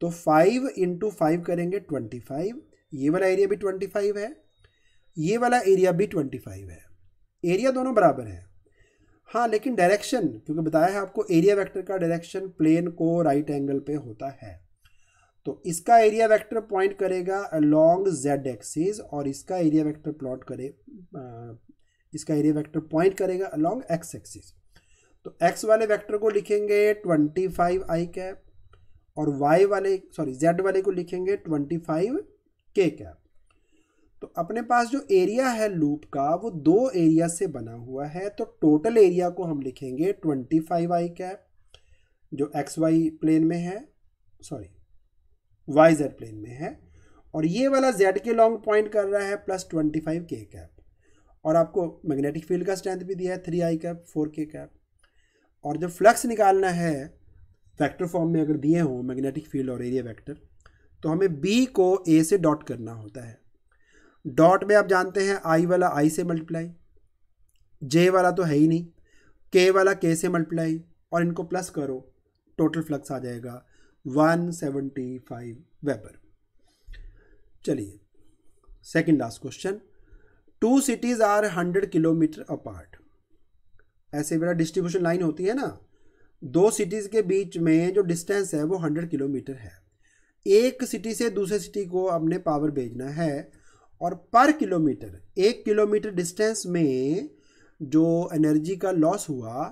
तो फाइव इंटू फाइव करेंगे ट्वेंटी फाइव ये वाला एरिया भी ट्वेंटी फाइव है ये वाला एरिया भी ट्वेंटी फाइव है एरिया दोनों बराबर है हाँ लेकिन डायरेक्शन क्योंकि बताया है आपको एरिया वेक्टर का डायरेक्शन प्लेन को राइट एंगल पे होता है तो इसका एरिया वेक्टर पॉइंट करेगा अलॉन्ग जेड एक्सिस और इसका एरिया वेक्टर प्लॉट करे इसका एरिया वेक्टर पॉइंट करेगा अलॉन्ग एक्स एक्सिस तो एक्स वाले वेक्टर को लिखेंगे ट्वेंटी फाइव आई कैप और वाई वाले सॉरी जेड वाले को लिखेंगे ट्वेंटी फाइव के कैप तो अपने पास जो एरिया है लूप का वो दो एरिया से बना हुआ है तो टोटल एरिया को हम लिखेंगे ट्वेंटी फाइव आई कैप जो एक्स वाई प्लेन में है सॉरी वाई जेड प्लेन में है और ये वाला जेड के लॉन्ग पॉइंट कर रहा है plus twenty five K cap और आपको मैग्नेटिक फील्ड का स्ट्रेंथ भी दिया है three I cap four K cap और जो फ्लक्स निकालना है वैक्टर फॉर्म में अगर दिए हों मैग्नेटिक फील्ड और एरिया वैक्टर तो हमें बी को ए से डॉट करना होता है डॉट में आप जानते हैं आई वाला आई से मल्टीप्लाई जे वाला तो है ही नहीं के वाला के से मल्टीप्लाई और इनको प्लस करो टोटल फ्लक्स आ जाएगा वन सेवेंटी फाइव वेपर चलिए second last question two cities are hundred kilometre apart ऐसे मेरा डिस्ट्रीब्यूशन लाइन होती है ना दो सिटीज़ के बीच में जो डिस्टेंस है वो हंड्रेड किलोमीटर है एक सिटी से दूसरे सिटी को अपने पावर भेजना है और पर किलोमीटर एक किलोमीटर डिस्टेंस में जो एनर्जी का लॉस हुआ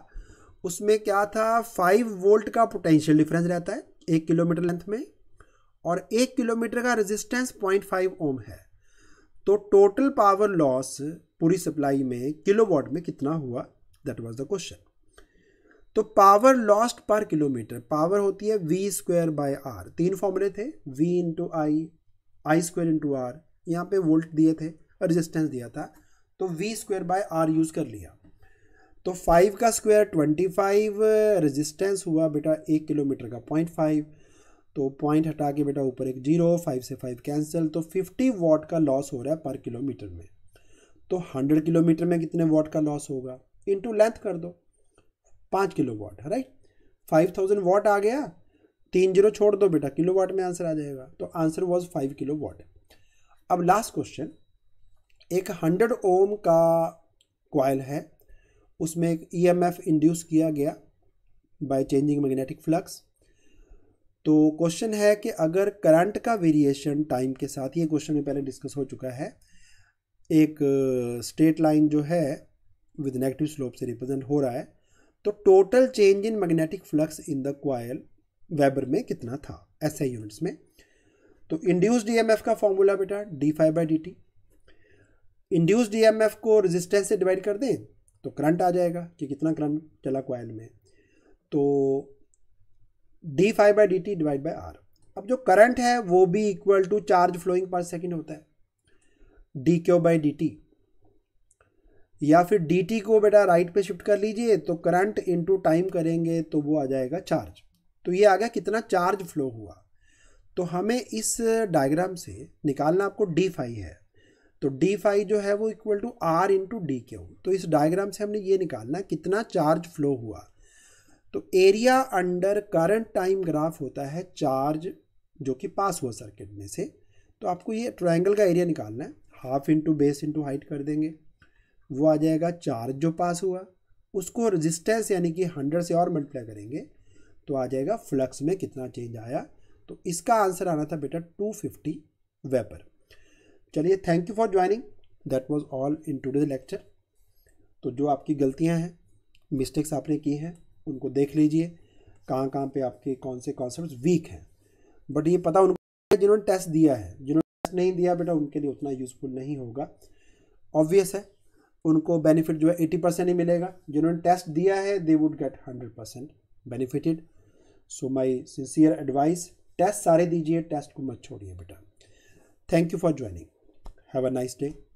उसमें क्या था फाइव वोल्ट का पोटेंशियल डिफरेंस रहता है एक किलोमीटर लेंथ में और एक किलोमीटर का रेजिस्टेंस पॉइंट फाइव ओम है तो टोटल पावर लॉस पूरी सप्लाई में किलोवाट में कितना हुआ दैट वाज द क्वेश्चन तो power lost per kilometre power होती है वी स्क्वायर बाय आर तीन फॉर्मूले थे V into I I square into R यहाँ पे वोल्ट दिए थे रेजिस्टेंस दिया था तो V square by R use कर लिया तो फाइव का स्क्वायर ट्वेंटी फाइव रजिस्टेंस हुआ बेटा एक किलोमीटर का पॉइंट फाइव तो पॉइंट हटा के बेटा ऊपर एक जीरो फाइव से फाइव कैंसिल तो फिफ्टी वाट का लॉस हो रहा है पर किलोमीटर में तो हंड्रेड किलोमीटर में कितने वाट का लॉस होगा इंटू लेंथ कर दो पाँच kilowatt right five thousand watt आ गया तीन जीरो छोड़ दो बेटा किलो वाट में आंसर आ जाएगा तो answer was five kilowatt अब लास्ट क्वेश्चन एक हंड्रेड ओम का कॉयल है उसमें एक ईएमएफ e इंड्यूस किया गया बाय चेंजिंग मैग्नेटिक फ्लक्स तो क्वेश्चन है कि अगर करंट का वेरिएशन टाइम के साथ ये क्वेश्चन में पहले डिस्कस हो चुका है एक स्ट्रेट uh, लाइन जो है विद नेगेटिव स्लोप से रिप्रेजेंट हो रहा है तो total change in magnetic flux in the coil weber में कितना था ऐसे यूनिट्स में तो इंड्यूस डीएमएफ e का फॉर्मूला बेटा D phi by D T induce EMF को रेजिस्टेंस से डिवाइड कर दें तो करंट आ जाएगा कि कितना करंट चला क्वाइल में तो D phi by D T divide by R अब जो करंट है वो भी equal to charge flowing per second होता है D Q by D T या फिर डी टी को बेटा राइट पे शिफ्ट कर लीजिए तो करंट इंटू टाइम करेंगे तो वो आ जाएगा चार्ज तो ये आ गया कितना चार्ज फ्लो हुआ तो हमें इस डायग्राम से निकालना आपको डी फाइव है तो डी फाइव जो है वो equal to R into D Q तो इस डायग्राम से हमने ये निकालना कितना चार्ज फ्लो हुआ तो area under current time graph होता है चार्ज जो कि पास हुआ सर्किट में से तो आपको ये ट्रायंगल का एरिया निकालना है half into base into height कर देंगे वो आ जाएगा चार्ज जो पास हुआ उसको रेजिस्टेंस यानी कि हंड्रेड से और मल्टीप्लाई करेंगे तो आ जाएगा फ्लक्स में कितना चेंज आया तो इसका आंसर आना था बेटा 250 वेपर चलिए thank you for joining that was all in today lecture तो जो आपकी गलतियां हैं मिस्टेक्स आपने की हैं उनको देख लीजिए कहाँ कहाँ पे आपके कौन से कॉन्सेप्ट वीक हैं बट ये पता उनको जिन्होंने टेस्ट दिया है जिन्होंने टेस्ट नहीं दिया बेटा उनके लिए उतना यूज़फुल नहीं होगा ऑब्वियस है उनको बेनिफिट जो है एटी परसेंट ही मिलेगा जिन्होंने टेस्ट दिया है they would get hundred percent benefited so my sincere advice test सारे दीजिए टेस्ट को मत छोड़िए बेटा thank you for joining have a nice day